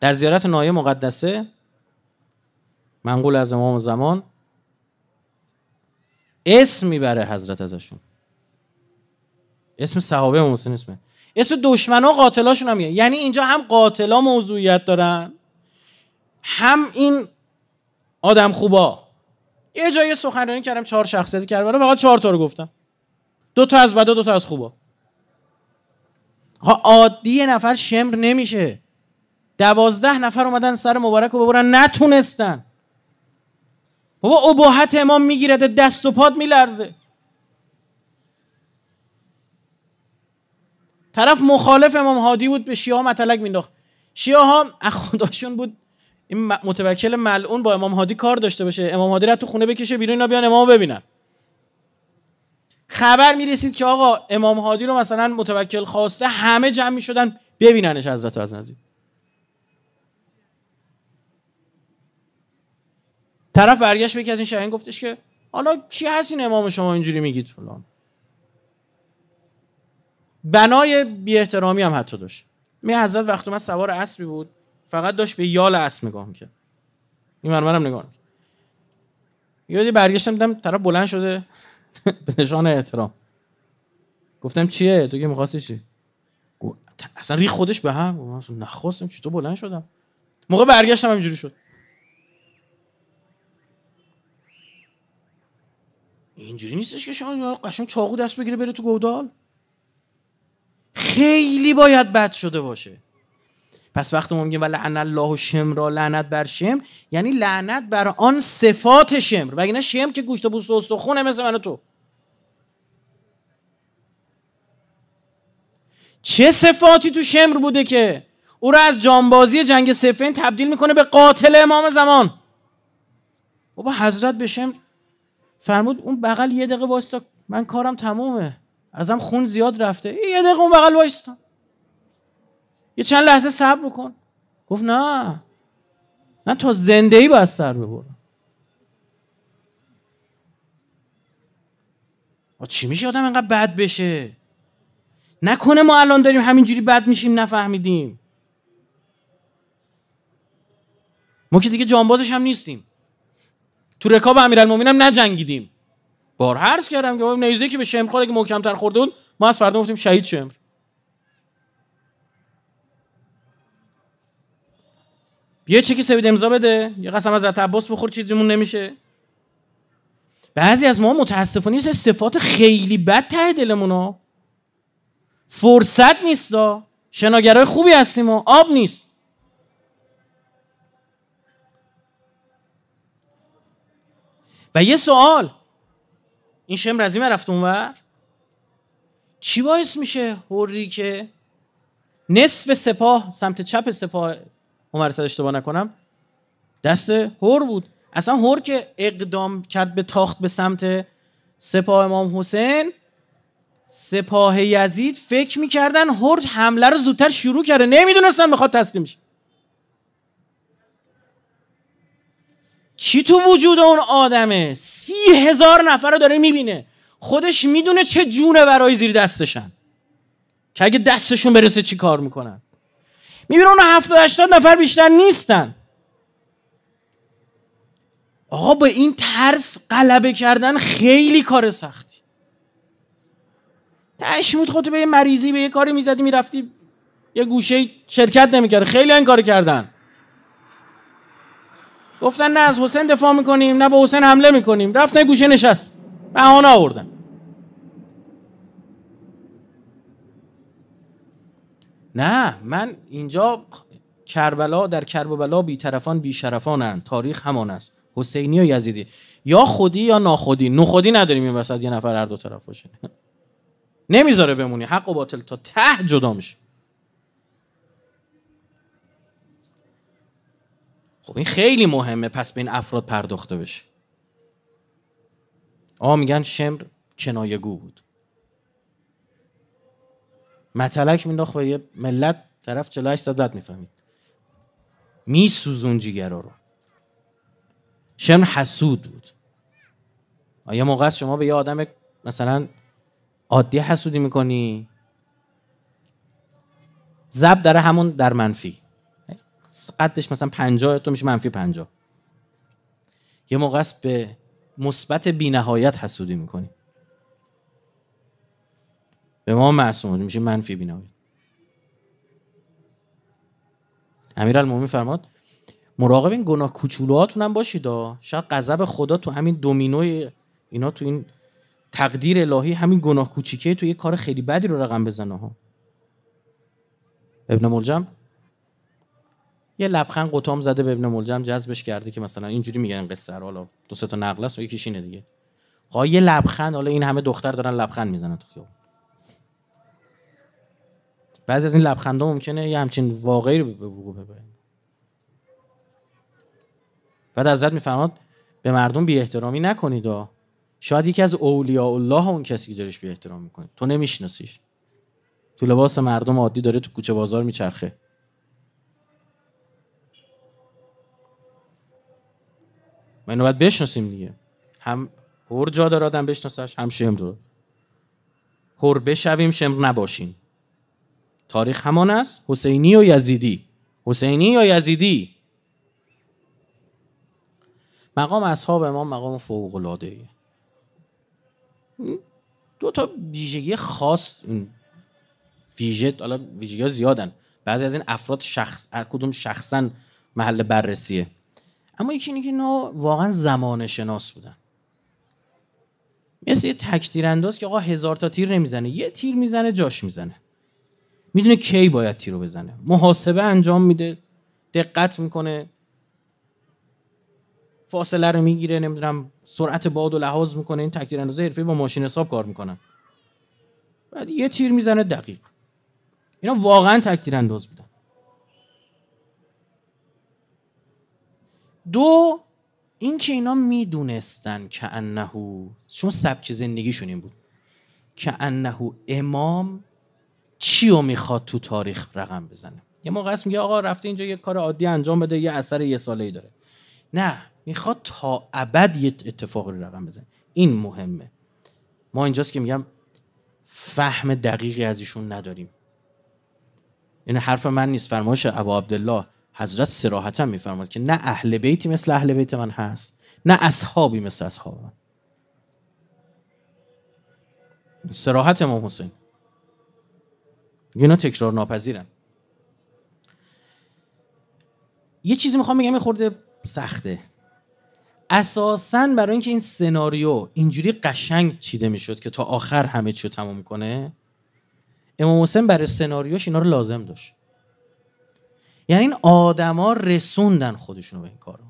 در زیارت نایه مقدسه منقول از امام زمان اسم میبره حضرت ازشون اسم صحابه امام حسین اسمه اسم دشمنا قاتلاشون هم یعنی اینجا هم قاتلا موضوعیت دارن هم این آدم خوبا یه جایی سخنرانی کردم چهار شخصیت کردم فقط چهار تا رو گفتم دو تا از بدا دو تا از خوبا خب عادی نفر شمر نمیشه دوازده نفر اومدن سر مبارک رو ببرن نتونستن بابا عباحت امام میگیرده دست و پاد میلرزه طرف مخالف امام هادی بود به شیعه ها متلک مینداخت شیعه ها خداشون بود این متوکل ملعون با امام هادی کار داشته باشه امام هادی را تو خونه بکشه بیرون اینا بیان امامو ببینن خبر میرسید که آقا امام هادی رو مثلا متوکل خواسته همه جمع میشدن ببیننش حضرت از نزدیک طرف برگشت به یکی از این شاهین گفتش که حالا چی هست این امام شما اینجوری میگید فلان بنای بی احترامی هم حتی داشت می حضرت وقت من سوار اسبی بود فقط داشت به یال اسب نگاه میکرد این منورم نگاه یادی برگشتم دیدم طرف بلند شده [LAUGHS] به نشان احترام گفتم چیه تو که میخواستی چی اصلا ری خودش به هم نخواستم چی تو بلند شدم موقع برگشتم اینجوری شد اینجوری نیستش که شما قشنگ چاقو دست بگیره بره تو گودال خیلی باید بد شده باشه پس وقتی ما میگیم و لعن الله و را لعنت بر شمر یعنی لعنت بر آن صفات شمر نه شمر که گوشت و بوست و استخونه مثل من تو چه صفاتی تو شمر بوده که او را از جانبازی جنگ سفین تبدیل میکنه به قاتل امام زمان بابا حضرت به شمر فرمود اون بغل یه دقیقه واستا من کارم تمومه ازم خون زیاد رفته یه دقیقه اون بغل وایستا یه چند لحظه صبر کن گفت نه من تا زنده ای باید سر ببرم چی میشه آدم اینقدر بد بشه نکنه ما الان داریم همینجوری بد میشیم نفهمیدیم ما که دیگه جانبازش هم نیستیم تو رکاب امیرالمومنین هم نجنگیدیم بار عرض کردم که نیزه که به شمر خورد که محکمتر خورده بود ما از فردا گفتیم شهید شمر یه چکی سوید امضا بده یه قسم از عباس بخور چیزیمون نمیشه بعضی از ما متاسفانه یه صفات خیلی بد ته دلمون ها فرصت نیستا شناگرای خوبی هستیم و آب نیست و یه سوال این شمر از این رفت اونور چی باعث میشه هوری که نصف سپاه سمت چپ سپاه عمر اشتباه نکنم دست هور بود اصلا هور که اقدام کرد به تاخت به سمت سپاه امام حسین سپاه یزید فکر میکردن هور حمله رو زودتر شروع کرده نمیدونستن میخواد تسلیم شه چی تو وجود اون آدمه سی هزار نفر رو داره میبینه خودش میدونه چه جونه برای زیر دستشن که اگه دستشون برسه چی کار میکنن میبینه اون 70 هشتاد نفر بیشتر نیستن آقا به این ترس غلبه کردن خیلی کار سختی تش خود خودتو به یه مریضی به یه کاری میزدی میرفتی یه گوشه شرکت نمیکرد خیلی این کار کردن گفتن نه از حسین دفاع میکنیم نه به حسین حمله میکنیم رفتن گوشه نشست بهانه آوردن نه من اینجا کربلا در کربلا بیطرفان بیشرفانند تاریخ همان است حسینی و یزیدی یا خودی یا ناخودی نخودی نداریم این وسط یه نفر هر دو طرف باشه [LAUGHS] نمیذاره بمونی حق و باطل تا ته جدا میشه خب این خیلی مهمه پس به این افراد پرداخته بشه آ میگن شمر کنایگو بود متلک مینداخت به یه ملت طرف 48 ساعت میفهمید میسوزون جیگرا رو شمر حسود بود آیا موقع است شما به یه آدم مثلا عادی حسودی میکنی زب داره همون در منفی قدش مثلا 50 تو میشه منفی 50 یه موقع است به مثبت بینهایت حسودی میکنی به ما معصوم میشه منفی بینهایت امیرالمومنین فرماد مراقب این گناه هاتون هم باشید شاید غضب خدا تو همین دومینوی اینا تو این تقدیر الهی همین گناه کوچیکه تو یه کار خیلی بدی رو رقم بزنه ها ابن ملجم یه لبخند قطام زده به ابن ملجم جذبش کرده که مثلا اینجوری میگن قصه رو حالا دو سه تا نقل است و یکیش اینه دیگه ها یه لبخند حالا این همه دختر دارن لبخند میزنن تو خیابون بعضی از این لبخندها ممکنه یه همچین واقعی رو به وقوع ببره بعد حضرت میفهمد به مردم بی احترامی نکنید و شاید یکی از اولیاء الله اون کسی که دارش بی احترام میکنه تو نمیشناسیش تو لباس مردم عادی داره تو کوچه بازار میچرخه ما اینو باید بشناسیم دیگه هم هر جا داره آدم بشناسش هم شمر رو بشویم شمر نباشیم تاریخ همان است حسینی و یزیدی حسینی یا یزیدی مقام اصحاب ما مقام فوق العاده دو تا ویژگی خاص ویژه حالا ویژگی ها زیادن بعضی از این افراد شخص هر کدوم شخصا محل بررسیه اما یکی اینه که اینا واقعا زمان شناس بودن مثل یه تکتیر انداز که آقا هزار تا تیر نمیزنه یه تیر میزنه جاش میزنه میدونه کی باید تیر رو بزنه محاسبه انجام میده دقت میکنه فاصله رو میگیره نمیدونم سرعت باد و لحاظ میکنه این تکتیر اندازه حرفه با ماشین حساب کار میکنن بعد یه تیر میزنه دقیق اینا واقعا تکتیر انداز بودن دو اینکه اینا میدونستن که انهو چون سبک زندگیشون این بود که انهو امام چی رو میخواد تو تاریخ رقم بزنه یه موقع هست میگه آقا رفته اینجا یه کار عادی انجام بده یه اثر یه ساله ای داره نه میخواد تا ابد یه اتفاق رو رقم بزنه این مهمه ما اینجاست که میگم فهم دقیقی از ایشون نداریم این یعنی حرف من نیست فرمایش ابو عبدالله حضرت سراحتا میفرماد که نه اهل بیتی مثل اهل بیت من هست نه اصحابی مثل اصحاب من سراحت امام حسین اینا تکرار ناپذیرن یه چیزی میخوام بگم خورده سخته اساسا برای اینکه این سناریو اینجوری قشنگ چیده میشد که تا آخر همه چیو تمام کنه امام حسین برای سناریوش اینا رو لازم داشت یعنی این آدما رسوندن خودشونو به این کار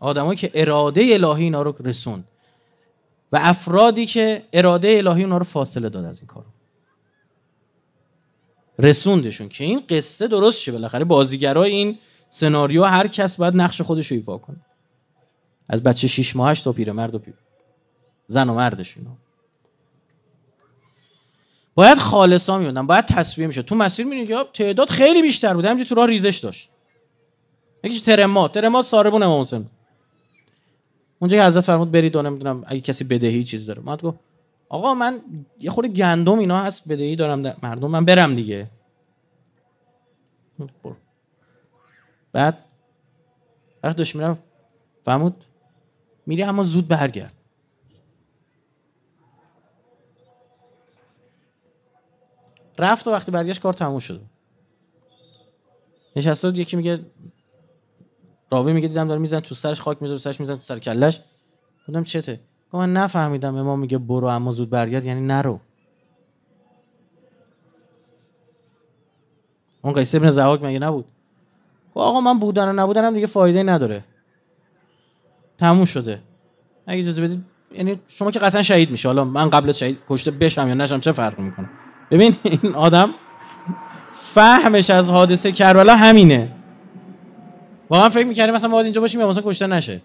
آدمایی که اراده الهی اینا رو رسوند و افرادی که اراده الهی اونا رو فاصله داد از این کارو رسوندشون که این قصه درست شه بالاخره بازیگرای این سناریو هر کس باید نقش خودش رو ایفا کنه از بچه شیش ماهش تا پیرمرد و پیر زن و مردش باید خالصا میوندن باید تصویه میشد تو مسیر میبینید که تعداد خیلی بیشتر بوده، همینجوری تو راه ریزش داشت یکی ترما ترما ساربون امام حسین اونجا که حضرت فرمود برید و نمیدونم اگه کسی بدهی چیز داره ما گفت آقا من یه خورده گندم اینا هست بدهی دارم در... مردم من برم دیگه بعد وقت داشت میرم فهمود میری اما زود برگرد رفت و وقتی برگشت کار تموم شده نشسته بود یکی میگه راوی میگه دیدم داره میزن تو سرش خاک تو سرش میزن تو سر کلش بودم چته من نفهمیدم امام میگه برو اما زود برگرد یعنی نرو اون قیصر ابن زهاک مگه نبود خب آقا من بودن و نبودن هم دیگه فایده نداره تموم شده اگه اجازه بدید یعنی شما که قطعا شهید میشه حالا من قبل شهید کشته بشم یا نشم چه فرق میکنه ببین این آدم فهمش از حادثه کربلا همینه واقعا فکر میکردیم مثلا باید اینجا باشیم یا مثلا کشته نشه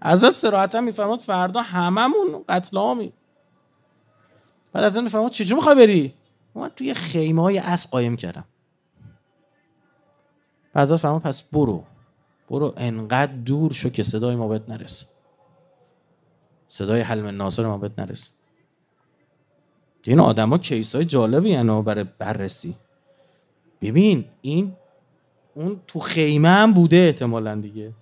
از راست سراحتا میفرماد فردا هممون قتل همی بعد از اون میفرماد چجور میخوای بری من توی خیمه های اسب قایم کردم بعد از فرمود پس برو برو انقدر دور شو که صدای ما بهت نرسه صدای حلم ناصر ما بهت نرسه که این آدما کیس های جالبی هنو برای بررسی ببین این اون تو خیمه هم بوده احتمالا دیگه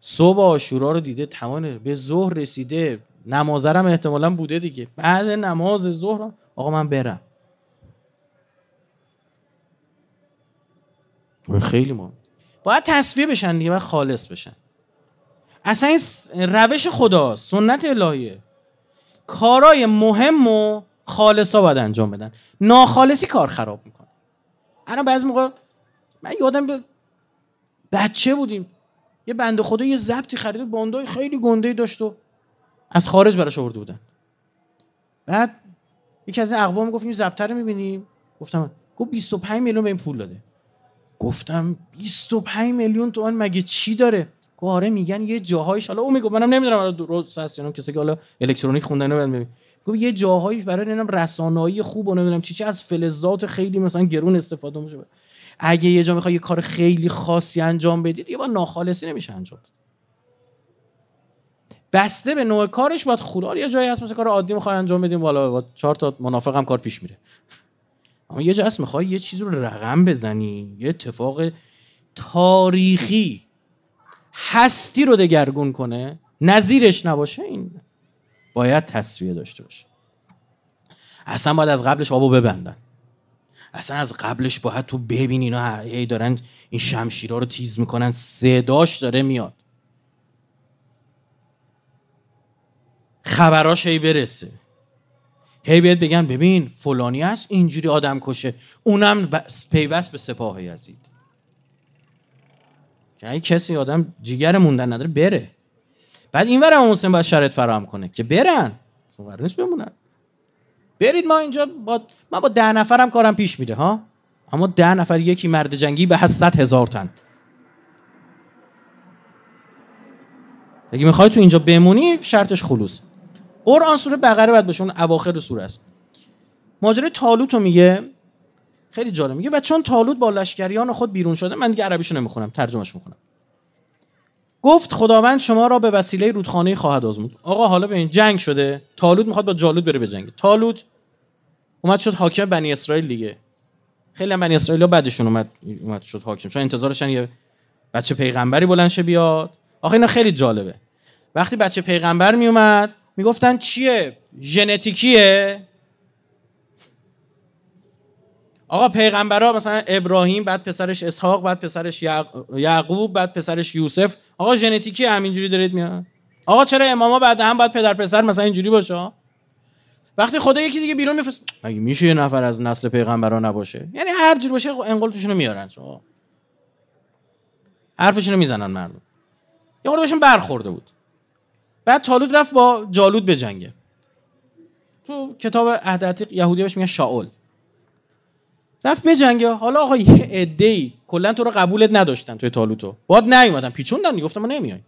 صبح آشورا رو دیده تمام به ظهر رسیده نمازرم احتمالا بوده دیگه بعد نماز ظهر آقا من برم خیلی ما باید تصفیه بشن دیگه باید خالص بشن اصلا این روش خدا سنت الهیه کارای مهم و خالصا باید انجام بدن ناخالصی کار خراب میکنه الان بعضی موقع من یادم به بچه بودیم یه بنده خدا یه ضبطی خرید باندای خیلی گنده داشت و از خارج براش آورده بودن بعد یکی از این اقوام گفت این ضبط رو میبینیم گفتم گفت 25 میلیون به این پول داده گفتم 25 میلیون آن مگه چی داره گفت آره میگن یه جاهایش حالا اون میگه منم نمیدونم درست هست کسی که حالا الکترونیک خوندن ببین گفت یه جاهایی برای نمیدونم رسانایی خوب و نمیدونم چی چی از فلزات خیلی مثلا گرون استفاده میشه اگه یه جا میخوای یه کار خیلی خاصی انجام بدید یه با ناخالصی نمیشه انجام بسته به نوع کارش باید خدا یه جایی هست مثل کار عادی میخوای انجام بدیم بالا با چهار تا منافق هم کار پیش میره اما یه جا هست میخوای یه چیز رو رقم بزنی یه اتفاق تاریخی هستی رو دگرگون کنه نظیرش نباشه این باید تصویه داشته باشه اصلا باید از قبلش آبو ببندن اصلا از قبلش باید تو ببین اینا هی دارن این شمشیرها رو تیز میکنن صداش داره میاد خبراش هی برسه هی باید بگن ببین فلانی هست اینجوری آدم کشه اونم پیوست به سپاه یزید یعنی کسی آدم جیگر موندن نداره بره بعد این ورم حسین باید شرط فراهم کنه که برن سوار نیست بمونن برید ما اینجا با من با ده نفرم کارم پیش میره ها اما ده نفر یکی مرد جنگی به هست هزار تن اگه میخوای تو اینجا بمونی شرطش خلوص قرآن سوره بقره بعد بشه اواخر سوره است ماجرای تالوت میگه خیلی جالب میگه و چون تالوت با لشکریان خود بیرون شده من دیگه عربیشو نمیخونم ترجمهش میکنم گفت خداوند شما را به وسیله رودخانه خواهد آزمود آقا حالا به این جنگ شده تالوت میخواد با جالوت بره به جنگ تالوت اومد شد حاکم بنی اسرائیل دیگه خیلی هم بنی اسرائیل بعدشون اومد اومد شد حاکم چون انتظارشن یه بچه پیغمبری بلند شه بیاد آخه اینا خیلی جالبه وقتی بچه پیغمبر میومد میگفتن چیه ژنتیکیه آقا پیغمبرا مثلا ابراهیم بعد پسرش اسحاق بعد پسرش یعقوب بعد پسرش یوسف آقا ژنتیکی همینجوری دارید میاد آقا چرا اماما بعد هم بعد پدر پسر مثلا اینجوری باشه وقتی خدا یکی دیگه بیرون میفرست مگه میشه یه نفر از نسل پیغمبرا نباشه یعنی هر جور باشه انقل توشونو میارن شما حرفشونو میزنن مردم یه خورده بهشون برخورده بود بعد تالود رفت با جالود به جنگه تو کتاب عهد یهودی بهش میگن شاول رفت بجنگه حالا آقا یه ای کلا تو رو قبولت نداشتن توی تالوتو باد نیومدن پیچوندن گفتم ما نمیای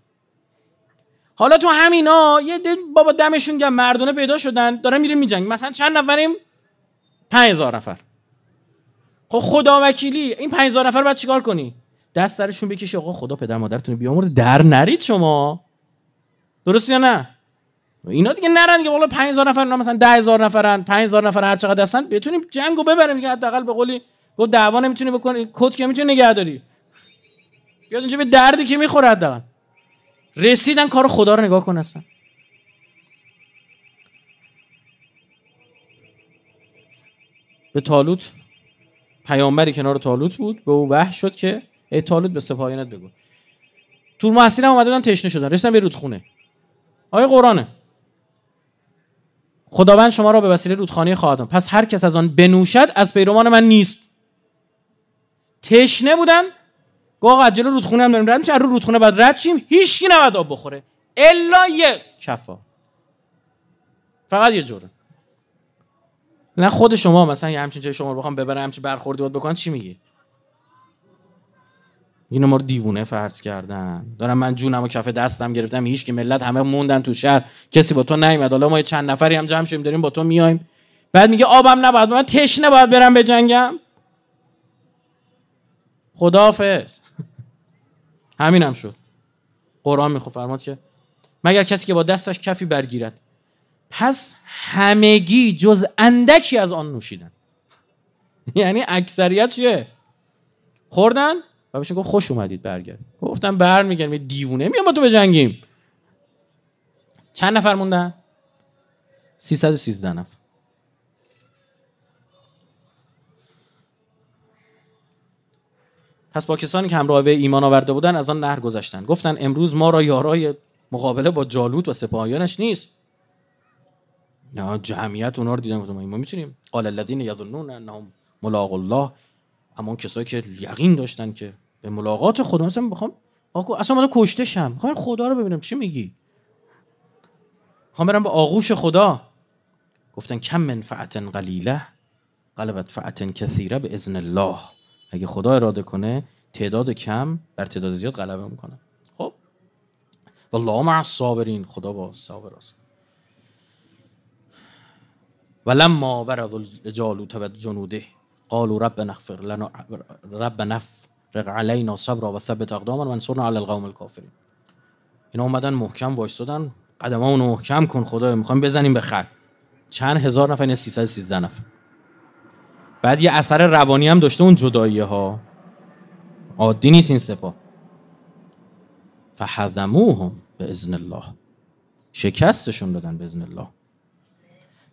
حالا تو همینا یه بابا دمشون گم مردونه پیدا شدن داره میره میجنگ مثلا چند نفریم 5000 نفر خب خدا وکیلی این 5000 نفر بعد چیکار کنی دست سرشون بکشی آقا خدا پدر مادرتون بیامرده در نرید شما درست یا نه اینا دیگه نرن که والا 5000 نفر اینا مثلا 10000 نفرن 5000 نفر هر چقدر هستن بتونیم جنگو ببرن دیگه حداقل به قولی گفت دعوا نمیتونی بکنی کد که میتونی نگه داری بیاد اونجا به دردی که میخوره حداقل رسیدن کار خدا رو نگاه کن اصلا به تالوت پیامبری کنار تالوت بود به او وحی شد که ای تالوت به سپاهیانت بگو تو مسیر هم اومدن تشنه شدن رسیدن به رودخونه آیه قرانه خداوند شما را به وسیله رودخانه خواهد پس هر کس از آن بنوشد از پیروان من نیست تشنه بودن گو آقا جلو رودخونه هم داریم رد میشه رو رودخونه بعد رد شیم هیچکی نباید آب بخوره الا یه کفا فقط یه جوره نه خود شما مثلا یه همچین شما رو بخوام ببرم همچین برخوردی بود بکن چی میگی اینا ما رو دیوونه فرض کردن دارم من جونم و کف دستم گرفتم هیچ که ملت همه موندن تو شهر کسی با تو نیومد حالا ما چند نفری هم جمع شیم داریم با تو میایم بعد میگه آبم نباید من تشنه باید برم به جنگم خداحافظ [LAUGHS] همینم هم شد قرآن میخو فرماد که مگر کسی که با دستش کفی برگیرد پس همگی جز اندکی از آن نوشیدن [LAUGHS] یعنی اکثریت چیه خوردن و بهش گفت خوش اومدید برگرد گفتم برمیگردم یه دیوونه میام با تو بجنگیم چند نفر موندن 313 نفر پس با کسانی که همراه ایمان آورده بودن از آن نهر گذشتن گفتن امروز ما را یارای مقابله با جالوت و سپاهیانش نیست نه جمعیت اونا رو دیدن گفتم ما میتونیم قال الذین یظنون انهم ملاق الله اما کسایی که یقین داشتن که به ملاقات خدا مثلا میخوام آقا اصلا من کشته شم میخوام خدا رو ببینم چی میگی میخوام برم به آغوش خدا گفتن کم من فعتن قلیله قلبت فعتن کثیره به اذن الله اگه خدا اراده کنه تعداد کم بر تعداد زیاد غلبه میکنه خب والله مع الصابرین خدا با صابر است ولما برد جالوت و جنوده قالوا رب نغفر لنا رب نفر فرق علینا صبر و ثبت اقدام و انصرنا علی القوم الکافرین اینا اومدن محکم وایستادن قدمامون محکم کن خدایا میخوام بزنیم به خط چند هزار نفر این یعنی 313 نفر بعد یه اثر روانی هم داشته اون جدایی ها عادی نیست این سپاه فحزموهم به اذن الله شکستشون دادن به الله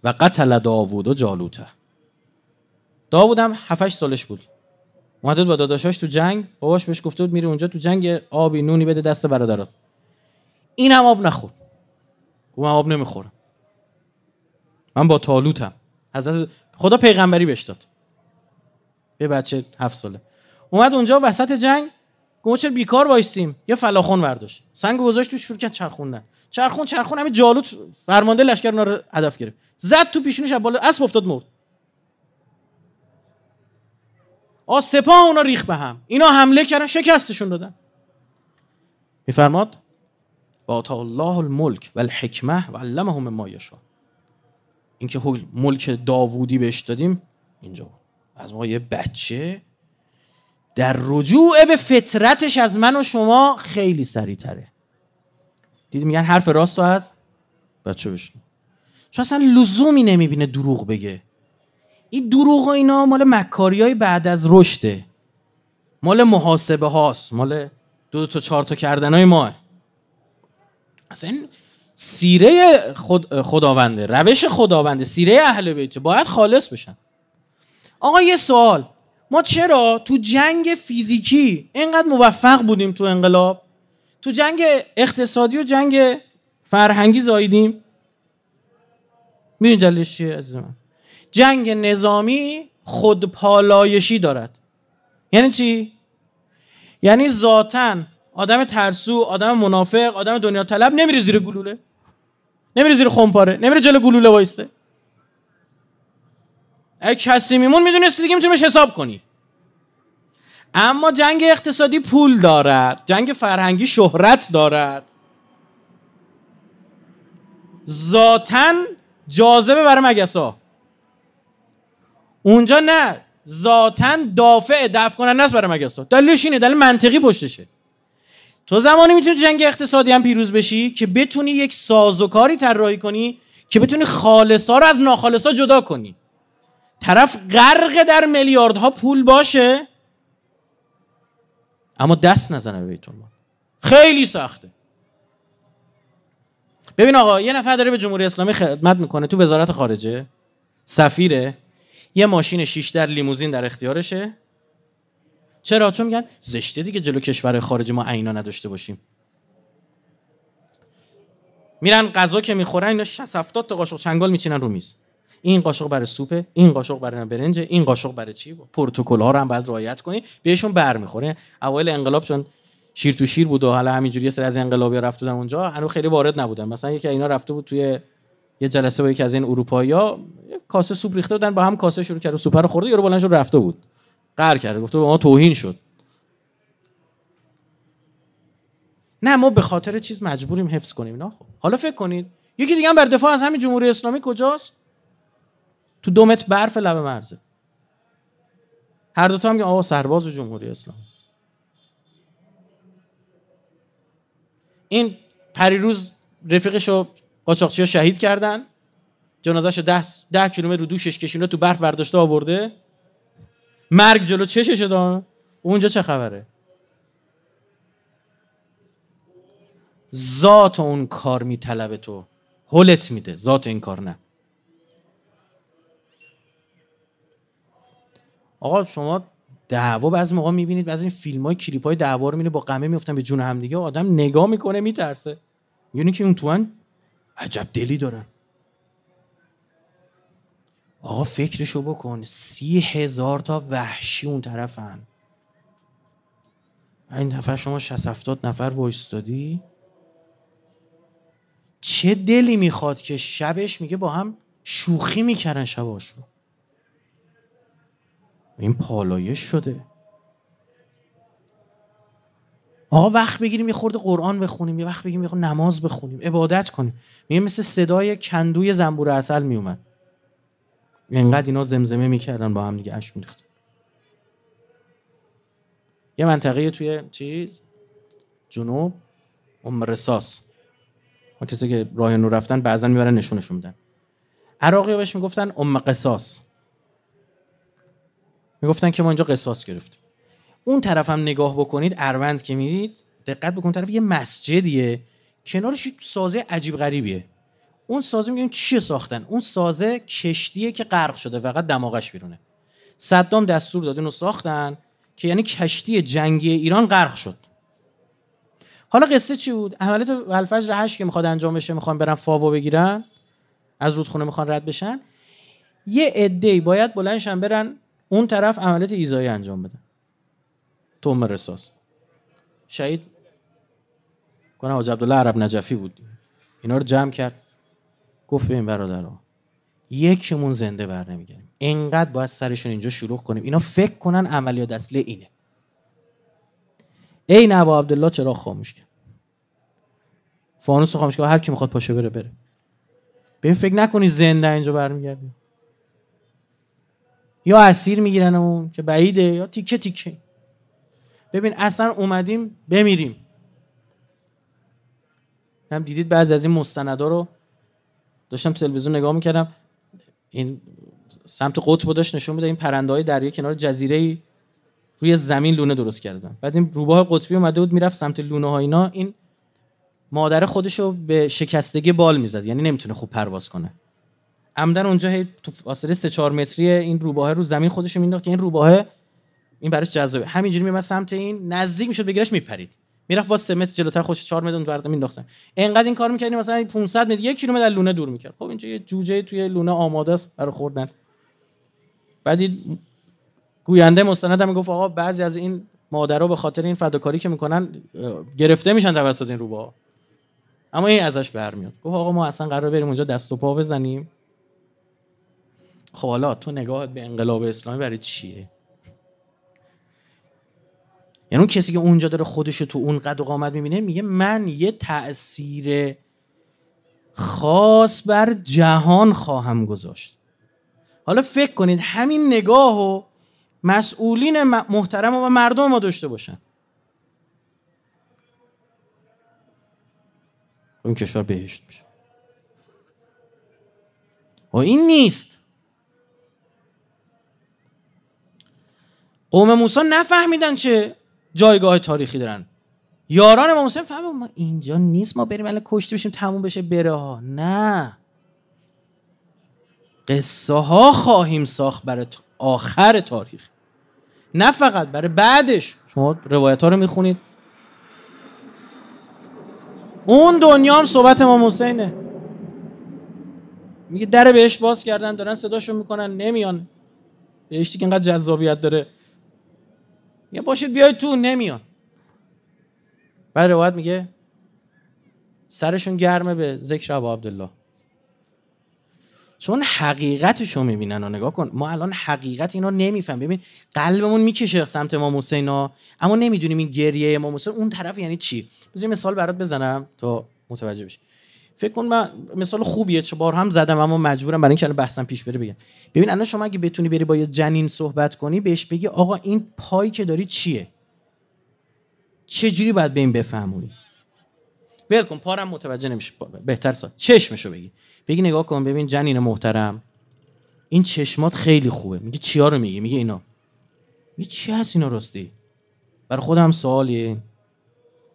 و قتل داوود و جالوته داوود هم 7 سالش بود اومده با داداشاش تو جنگ باباش بهش گفته بود میره اونجا تو جنگ آبی نونی بده دست برادرات این هم آب نخورد گفت من آب نمیخورم من با تالوتم حضرت خدا پیغمبری بهش داد یه بچه هفت ساله اومد اونجا وسط جنگ گفت چرا بیکار وایسیم یه فلاخون برداشت سنگ گذاشت تو شروع کرد چرخوندن چرخون چرخون همه جالوت فرمانده لشکر اونارو رو هدف گرفت زد تو پیشونیش بالا اسب افتاد مرد آ سپاه اونا ریخ به هم اینا حمله کردن شکستشون دادن میفرماد با الله الملک و الحکمه و علمه مما یشا اینکه ملک داوودی بهش دادیم اینجا از ما یه بچه در رجوع به فطرتش از من و شما خیلی تره. دیدی میگن حرف راست از بچه بشنو چون اصلا لزومی نمیبینه دروغ بگه این دروغ و اینا مال مکاری های بعد از رشده مال محاسبه هاست مال دو, دو تا چهار تا کردن های ماه اصلا سیره خود خداونده روش خداونده سیره اهل بیت باید خالص بشن آقا یه سوال ما چرا تو جنگ فیزیکی اینقدر موفق بودیم تو انقلاب تو جنگ اقتصادی و جنگ فرهنگی زایدیم میدونی دلیلش چیه عزیز من جنگ نظامی خودپالایشی دارد یعنی چی؟ یعنی ذاتا آدم ترسو، آدم منافق، آدم دنیا طلب نمیره زیر گلوله نمیره زیر خمپاره، نمیره جلو گلوله وایسته اگه کسی میمون میدونستی دیگه میتونیمش حساب کنی اما جنگ اقتصادی پول دارد جنگ فرهنگی شهرت دارد ذاتا جاذبه برای مگس اونجا نه ذاتا دافع دفع کننده نست برای مگستا دلیلش اینه دلیل منطقی پشتشه تو زمانی میتونی جنگ اقتصادی هم پیروز بشی که بتونی یک سازوکاری طراحی کنی که بتونی خالصا رو از ناخالصا جدا کنی طرف غرق در میلیاردها پول باشه اما دست نزنه به بیت خیلی سخته ببین آقا یه نفر داره به جمهوری اسلامی خدمت میکنه تو وزارت خارجه سفیره یه ماشین 6 در لیموزین در اختیارشه چرا چون میگن زشته دیگه جلو کشور خارج ما عینا نداشته باشیم میرن غذا که میخورن اینا 60 70 تا قاشق چنگال میچینن رو میز این قاشق برای سوپه این قاشق برای برنج این قاشق برای چی پروتکل ها رو هم باید رعایت کنی بهشون بر میخوره اوایل انقلاب چون شیر تو شیر بود و حالا همینجوری سر از انقلابی رفت اونجا هنوز خیلی وارد نبودن مثلا یکی اینا رفته بود توی یه جلسه با یکی از این اروپایی‌ها کاسه سوپ ریخته بودن با هم کاسه شروع کرد و سوپ رو خورده یارو بلند رفته بود قهر کرده گفته به ما توهین شد نه ما به خاطر چیز مجبوریم حفظ کنیم نه خب، حالا فکر کنید یکی دیگه هم بر دفاع از همین جمهوری اسلامی کجاست تو دو متر برف لب مرزه هر دو تا هم آقا سرباز جمهوری اسلام این پریروز رفیقش رو ها شهید کردن ده ده 10 کیلومتر رو دوشش کشونه تو برف برداشته آورده مرگ جلو چشش شده اونجا چه خبره ذات اون کار میطلبه تو هلت میده ذات این کار نه آقا شما دعوا بعضی موقع میبینید بعضی این فیلم های کلیپ های دعوا رو میینه با قمه میفتن به جون همدیگه آدم نگاه میکنه میترسه یعنی که اون تو عجب دلی دارن آقا فکرشو بکن سی هزار تا وحشی اون طرفن این نفر شما شست 70 نفر وایستادی چه دلی میخواد که شبش میگه با هم شوخی میکردن شباشو این پالایش شده آقا وقت بگیریم یه خورده قرآن بخونیم یه وقت بگیریم یه نماز بخونیم عبادت کنیم میگه مثل صدای کندوی زنبور اصل میومد انقدر اینا زمزمه میکردن با هم دیگه اش میریختن یه منطقه توی چیز جنوب ام رساس ما کسی که راه نور رفتن بعضا میبرن نشونشون میدن عراقی بهش میگفتن ام قصاص میگفتن که ما اینجا قصاص گرفتیم اون طرف هم نگاه بکنید اروند که میرید دقت بکن طرف یه مسجدیه کنارش یه سازه عجیب غریبیه اون سازه میگن چیه ساختن اون سازه کشتیه که غرق شده فقط دماغش بیرونه صدام دستور داد اونو ساختن که یعنی کشتی جنگی ایران غرق شد حالا قصه چی بود عملیات الفجر 8 که میخواد انجام بشه میخوان برن فاوو بگیرن از رودخونه میخوان رد بشن یه عده‌ای باید بلندشن برن اون طرف عملیات ایزایی انجام بدن تو رساس شهید کنم حاج عبدالله عرب نجفی بود اینا رو جمع کرد گفت به ببین برادرها یکمون زنده بر نمیگردیم اینقدر باید سرشون اینجا شروع کنیم اینا فکر کنن عملیات دستله اینه ای نبا عبدالله چرا خاموش کرد فانوس خاموش کرد هر کی میخواد پاشه بره بره ببین فکر نکنی زنده اینجا برمیگردیم یا اسیر میگیرن اون که بعیده یا تیکه تیکه ببین اصلا اومدیم بمیریم هم دیدید بعضی از این مستندا رو داشتم تلویزیون نگاه میکردم این سمت قطب داشت نشون میده این پرنده های دریا کنار جزیره ای روی زمین لونه درست کردن بعد این روباه قطبی اومده بود میرفت سمت لونه ها اینا این مادر خودش رو به شکستگی بال میزد یعنی نمیتونه خوب پرواز کنه عمدن اونجا هی تو فاصله 3 4 متری این روباه رو زمین خودش مینداخت که یعنی این روباه این براش جذابه همینجوری میمد سمت این نزدیک میشد بگیرش میپرید میرفت با 3 متر جلوتر خوش 4 میدون اونور میندختن انقدر این کار میکردیم مثلا 500 متر یک کیلومتر لونه دور میکرد خب اینجا یه جوجه توی لونه آماده است برای خوردن بعد گوینده مستند هم گفت آقا بعضی از این مادرها به خاطر این فداکاری که میکنن گرفته میشن توسط این روبا اما این ازش برمیاد گفت آقا ما اصلا قرار بریم اونجا دست و پا بزنیم خب حالا تو نگاهت به انقلاب اسلامی برای چیه یعنی اون کسی که اونجا داره خودش تو اون قد و قامت میبینه میگه من یه تاثیر خاص بر جهان خواهم گذاشت حالا فکر کنید همین نگاه و مسئولین محترم و مردم ما داشته باشن اون کشور بهشت میشه و این نیست قوم موسی نفهمیدن چه جایگاه تاریخی دارن یاران امام حسین فهمید ما اینجا نیست ما بریم الان کشته بشیم تموم بشه بره ها نه قصه ها خواهیم ساخت برای آخر تاریخ نه فقط برای بعدش شما روایت ها رو میخونید اون دنیا هم صحبت امام حسینه میگه در بهش باز کردن دارن صداشو میکنن نمیان بهشتی که اینقدر جذابیت داره یا باشید بیاید تو نمیان بعد روایت میگه سرشون گرمه به ذکر ابا عبدالله چون حقیقتشو میبینن و نگاه کن ما الان حقیقت اینا نمیفهم ببین قلبمون میکشه سمت ما موسینا اما نمیدونیم این گریه ما حسین اون طرف یعنی چی بذار مثال برات بزنم تا متوجه بشی فکر کن من مثال خوبیه چه بار هم زدم اما مجبورم برای اینکه بحثم پیش بره بگم ببین الان شما اگه بتونی بری با یه جنین صحبت کنی بهش بگی آقا این پای که داری چیه چه جوری باید به این بفهمونی بلکن کن پارم متوجه نمیشه بهتر سا چشمشو بگی بگی نگاه کن ببین جنین محترم این چشمات خیلی خوبه میگه چیا رو میگی میگه اینا میگه چی هست اینا راستی برای خودم سوالیه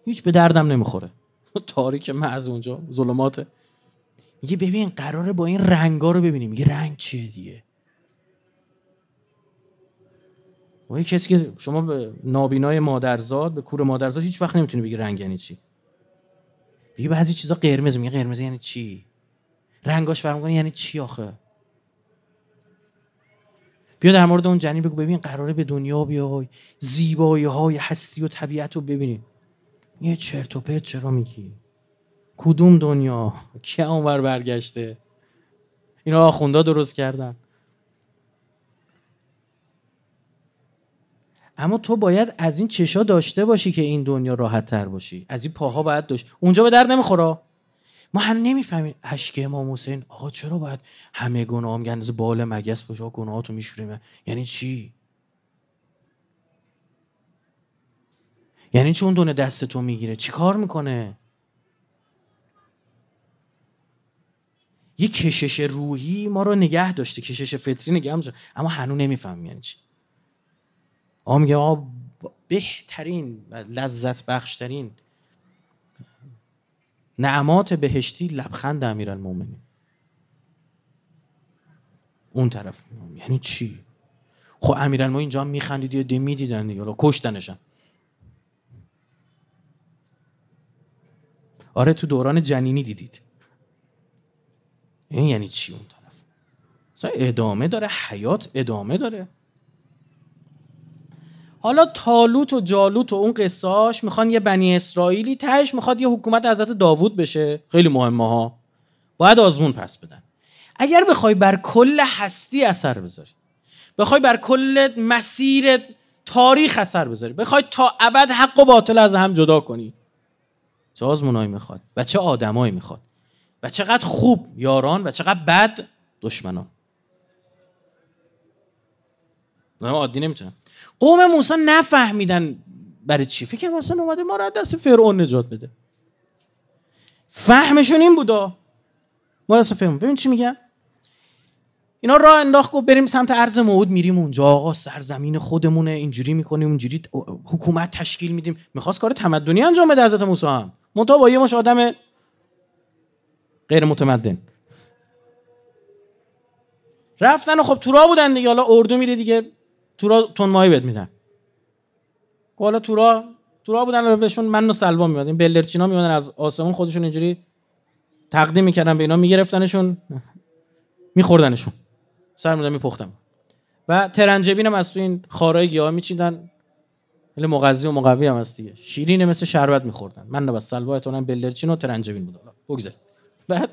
هیچ به دردم نمیخوره [LAUGHS] تاریک از اونجا ظلماته میگه ببین قراره با این رنگا رو ببینیم میگه رنگ چیه دیگه و کسی که شما به نابینای مادرزاد به کور مادرزاد هیچ وقت نمیتونی بگی رنگ یعنی چی میگه بعضی چیزا قرمز میگه قرمز یعنی چی رنگاش فرق یعنی چی آخه بیا در مورد اون جنین بگو ببین قراره به دنیا بیای زیبایی های هستی و طبیعت رو ببینیم یه چرت و پرت چرا میگی کدوم دنیا کی اونور برگشته اینا آخوندا درست کردن اما تو باید از این چشا داشته باشی که این دنیا راحت تر باشی از این پاها باید داشت اونجا به درد نمیخوره ما هم نمیفهمیم اشک امام حسین آقا چرا باید همه گناه هم گنز یعنی بال مگس باشه گناهاتو میشوریم یعنی چی یعنی چون دونه دست تو میگیره کار میکنه یه کشش روحی ما رو نگه داشته کشش فطری نگه اما هنو نمیفهم یعنی چی آقا میگه بهترین و لذت بخشترین نعمات بهشتی لبخند المومنی اون طرف یعنی چی خب امیرالمومنین اینجا میخندید یا دیدن یا کشتنشم آره تو دوران جنینی دیدید این یعنی چی اون طرف ادامه داره حیات ادامه داره حالا تالوت و جالوت و اون قصاش میخوان یه بنی اسرائیلی تهش میخواد یه حکومت حضرت داوود بشه خیلی مهمه ها باید آزمون پس بدن اگر بخوای بر کل هستی اثر بذاری بخوای بر کل مسیر تاریخ اثر بذاری بخوای تا ابد حق و باطل از هم جدا کنی چه آزمونایی میخواد و چه آدمایی میخواد و چقدر خوب یاران و چقدر بد دشمنان نه عادی نمیتونم قوم موسی نفهمیدن برای چی فکر مثلا اومده ما رو دست فرعون نجات بده فهمشون این بودا ما دست فرعون ببین چی میگن اینا راه انداخت گفت بریم سمت ارز موعود میریم اونجا آقا سرزمین خودمونه اینجوری میکنیم اونجوری حکومت تشکیل میدیم میخواست کار تمدنی انجام بده حضرت موسی هم منتها با یه مش آدم غیر متمدن رفتن و خب تورا بودن دیگه حالا اردو میره دیگه تورا ماهی بهت میدن خب حالا تورا تورا بودن بهشون من و سلوا میادن بلرچینا از آسمون خودشون اینجوری تقدیم میکردن به اینا میگرفتنشون میخوردنشون سر میدن میپختم و ترنجبین هم از تو این خارای گیاه میچیدن ولی مغذی و مقوی هم هست دیگه شیرینه مثل شربت میخوردن من نه بس سلوات اونم بلرچین و ترنجبین بود بگذار بعد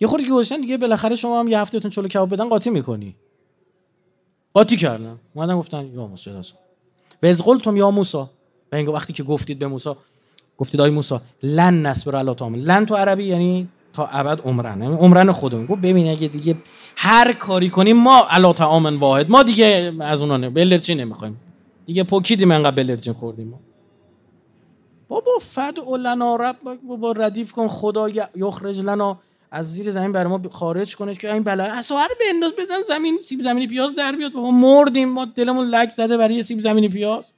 یه خوری که گذاشتن دیگه بالاخره شما هم یه هفتهتون چلو کباب بدن قاطی میکنی قاطی کردن اومدن گفتن یا موسی لازم و از قلتم یا موسا. به اینگه وقتی که گفتید به موسا گفتید آی موسا لن نصبر الله تعالی لن تو عربی یعنی تا ابد عمرن یعنی عمرن خودمون گفت ببین اگه دیگه هر کاری کنیم ما الا تامن واحد ما دیگه از اونا نه بلرچی نمیخوایم دیگه پکیدیم انقدر بلرجین خوردیم بابا فد لنا رب بابا ردیف کن خدا یخرج لنا از زیر زمین برای ما خارج کنه که این بلا اسوار بنداز بزن زمین سیب زمینی پیاز در بیاد بابا مردیم ما دلمون لک زده برای سیب زمینی پیاز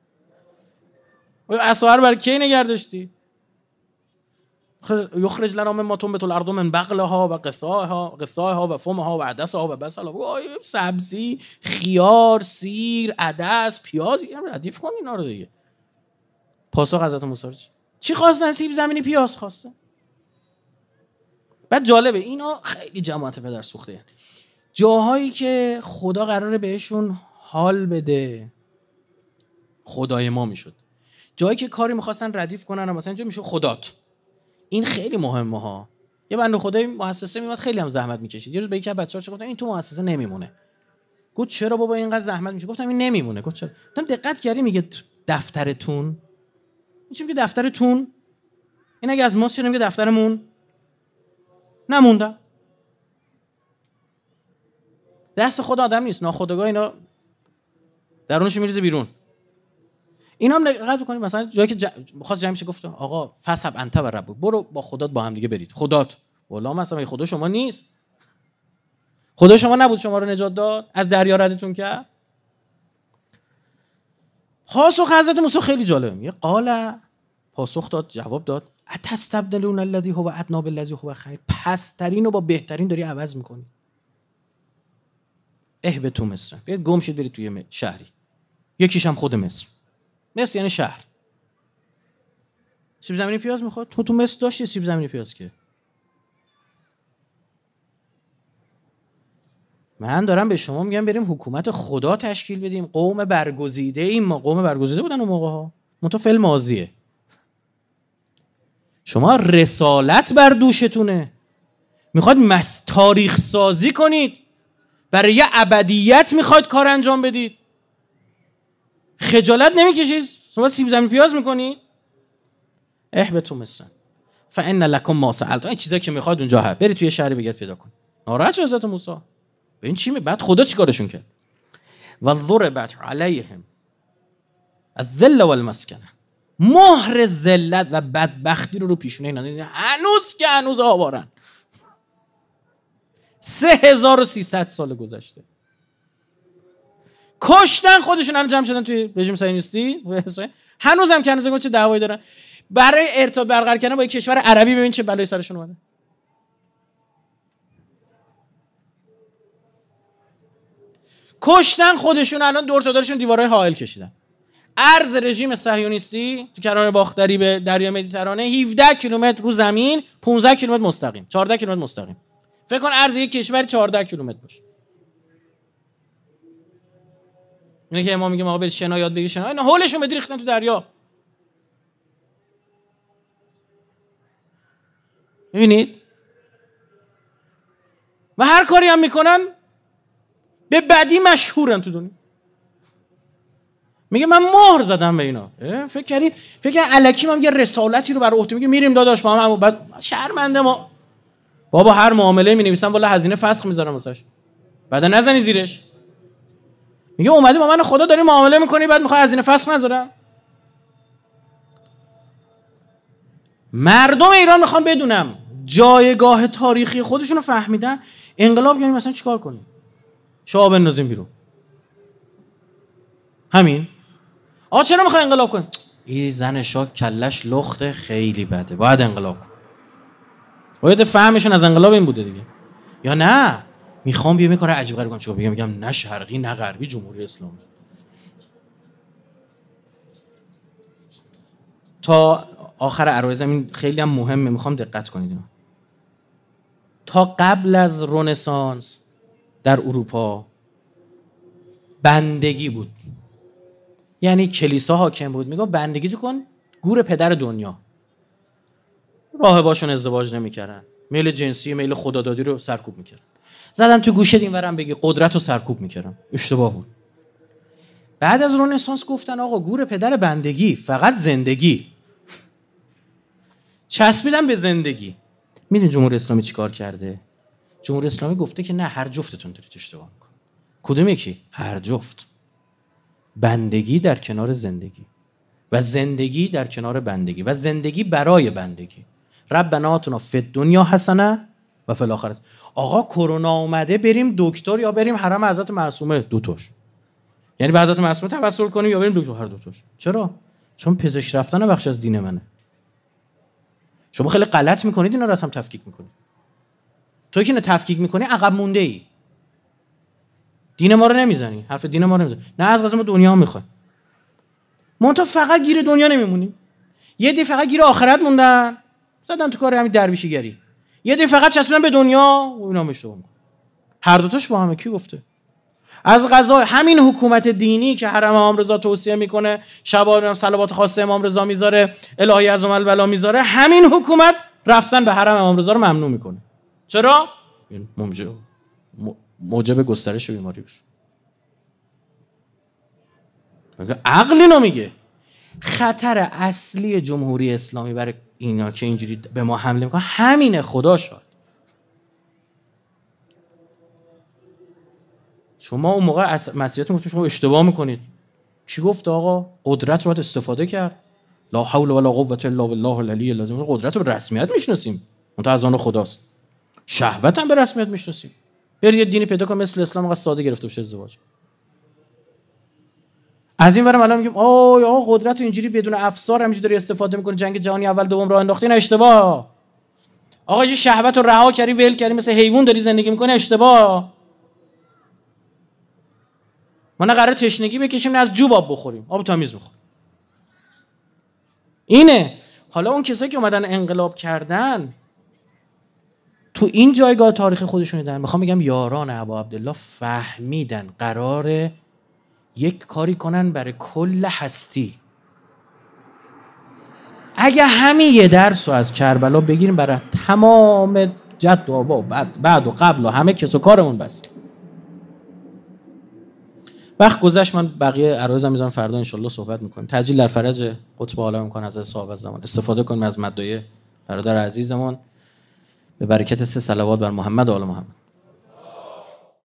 [LAUGHS] اسوار بر کی نگردشتی یخرج لنا مما تنبت الارض من بقلها و قثاها ها و فمها و عدسها و و سبزی خیار سیر عدس پیاز ردیف کن اینا رو دیگه پاسخ حضرت موسی چی چی خواستن سیب زمینی پیاز خواستن بعد جالبه اینا خیلی جماعت پدر سوخته یعنی. جاهایی که خدا قراره بهشون حال بده خدای ما میشد جایی که کاری میخواستن ردیف کنن مثلا اینجا میشه خدات این خیلی مهمه ها یه بنده خدای مؤسسه میواد خیلی هم زحمت میکشید یه روز به یکی از بچه‌ها چه گفتم این تو مؤسسه نمیمونه گفت چرا بابا اینقدر زحمت میشه گفتم این نمیمونه گفت چرا گفتم دقت کردی میگه دفترتون میشه میگه دفترتون این اگه از ماست چرا میگه دفترمون نمونده دست خود آدم نیست ناخودگاه اینا درونش میریزه بیرون این هم دقت بکنید مثلا جایی که خواست جمع گفت آقا فسب انت و رب برو با خدات با هم دیگه برید خدات والا مثلا خدا شما نیست خدا شما نبود شما رو نجات داد از دریا ردتون کرد پاسخ حضرت موسی خیلی جالبه میگه قال پاسخ داد جواب داد اتستبدلون الذی هو ادنا بالذی هو خیر پسترین رو با بهترین داری عوض میکنی اه به تو مصر بیاید گم شید برید توی شهری یکیش هم خود مصر مصر یعنی شهر سیب زمینی پیاز میخواد تو تو مصر داشتی سیب زمینی پیاز که من دارم به شما میگم بریم حکومت خدا تشکیل بدیم قوم برگزیده این ما قوم برگزیده بودن اون موقع ها منتها فعل ماضیه شما رسالت بر دوشتونه میخواد مس تاریخ سازی کنید برای ابدیت میخواد کار انجام بدید خجالت نمیکشید شما سیب زمین پیاز میکنید تو مثلا فان لکم ما سالت این چیزا که میخواد اونجا هست برید توی شهر بگرد پیدا کن ناراحت شد حضرت موسی این چی می بعد خدا چیکارشون کرد و ضربت علیهم الذل والمسکنه مهر ذلت و بدبختی رو رو پیشونه اینا هنوز که هنوز آوارن 3300 سال گذشته کشتن خودشون الان جمع شدن توی رژیم صهیونیستی هنوزم که هنوز چه دعوایی دارن برای ارتباط برقرار کردن با یک کشور عربی ببین چه بلایی سرشون اومده کشتن خودشون الان دور تا دورشون دیوارهای حائل کشیدن ارز رژیم صهیونیستی تو کنار باختری به دریا مدیترانه 17 کیلومتر رو زمین 15 کیلومتر مستقیم 14 کیلومتر مستقیم فکر کن ارز یک کشور 14 کیلومتر باشه اینه که امام میگه آقا برید شنا یاد بگیر شنا اینا هولشون بدی ریختن تو دریا میبینید و هر کاری هم میکنن به بدی مشهورن تو دنیا میگه من مهر زدم به اینا فکر کردی فکر کردی الکی هم یه رسالتی رو بر عهده میگه میریم داداش با هم بعد شرمنده ما بابا هر معامله می نویسم والا هزینه فسخ میذارم واسش بعدا نزنی زیرش میگه اومده با من خدا داری معامله میکنی بعد میخوای این فصل نذارم مردم ایران میخوان بدونم جایگاه تاریخی خودشون رو فهمیدن انقلاب یعنی مثلا چیکار کنیم شما بندازیم بیرون همین آقا چرا میخوای انقلاب کن این زن شاه کلش لخته خیلی بده باید انقلاب کن باید فهمشون از انقلاب این بوده دیگه یا نه میخوام بیام کار عجیب غریب کنم چون بگم میگم نه شرقی نه غربی جمهوری اسلام تا آخر عرایزم این خیلی هم مهمه میخوام دقت کنید تا قبل از رونسانس در اروپا بندگی بود یعنی کلیسا حاکم بود میگو بندگی تو کن گور پدر دنیا راه باشون ازدواج نمیکردن میل جنسی میل خدادادی رو سرکوب میکردن زدن تو گوشت ورم بگی قدرت رو سرکوب میکردم اشتباه بود بعد از رنسانس گفتن آقا گور پدر بندگی فقط زندگی چسبیدن به زندگی میدین جمهور اسلامی چیکار کرده جمهور اسلامی گفته که نه هر جفتتون دارید اشتباه میکن کدوم یکی هر جفت بندگی در کنار زندگی و زندگی در کنار بندگی و زندگی برای بندگی رب فد دنیا حسنه و فلاخر است آقا کرونا اومده بریم دکتر یا بریم حرم حضرت معصومه دوتاش یعنی به حضرت معصومه توسل کنیم یا بریم دکتر هر دوتاش چرا چون پزشک رفتن بخش از دین منه شما خیلی غلط میکنید اینا رو از هم تفکیک میکنید تو که نه تفکیک میکنی عقب مونده ای دین ما رو نمیزنی حرف دین ما رو نمیزنی نه از غذا ما دنیا میخوایم تو فقط گیر دنیا نمیمونیم یه دی فقط گیر آخرت موندن زدن تو کار همین گری یه دی فقط چسبیدن به دنیا و اینا میشه هر دوتاش با همه کی گفته از قضا همین حکومت دینی که حرم امام رضا توصیه میکنه شبا هم صلوات خاص امام رضا میذاره الهی از البلا میذاره همین حکومت رفتن به حرم امام رضا رو ممنوع میکنه چرا موجب موجب گسترش بیماری بشه عقل اینو میگه خطر اصلی جمهوری اسلامی برای اینا که اینجوری به ما حمله میکنن همینه خدا شد شما اون موقع از مسیحیت شما اشتباه میکنید چی گفت آقا قدرت رو باید استفاده کرد لا حول ولا قوت الا بالله العلی لازم قدرت رو به رسمیت میشناسیم اون از آن خداست شهوت هم به رسمیت میشناسیم برید دینی پیدا کن مثل اسلام قصد ساده گرفته بشه ازدواج از این برم الان میگیم آی آقا قدرت اینجوری بدون افسار همینجوری داره استفاده میکنه جنگ جهانی اول دوم راه انداختی نه اشتباه آقا یه شهوت رو رها کردی ول کردی مثل حیوان داری زندگی میکنه اشتباه ما نه قرار تشنگی بکشیم نه از جوب آب بخوریم آب تمیز بخور اینه حالا اون کسایی که اومدن انقلاب کردن تو این جایگاه تاریخ خودشون دیدن میخوام بگم یاران ابا عبدالله فهمیدن قرار یک کاری کنن برای کل هستی اگه همین یه درس رو از کربلا بگیریم برای تمام جد و آبا بعد, و قبل و همه کس و کارمون بس وقت گذشت من بقیه هم میذارم فردا انشالله صحبت میکنم تجلیل در فرج قطب عالم میکن از صاحب زمان استفاده کنیم از مدایه برادر عزیزمون به برکت سه سلوات بر محمد و آل محمد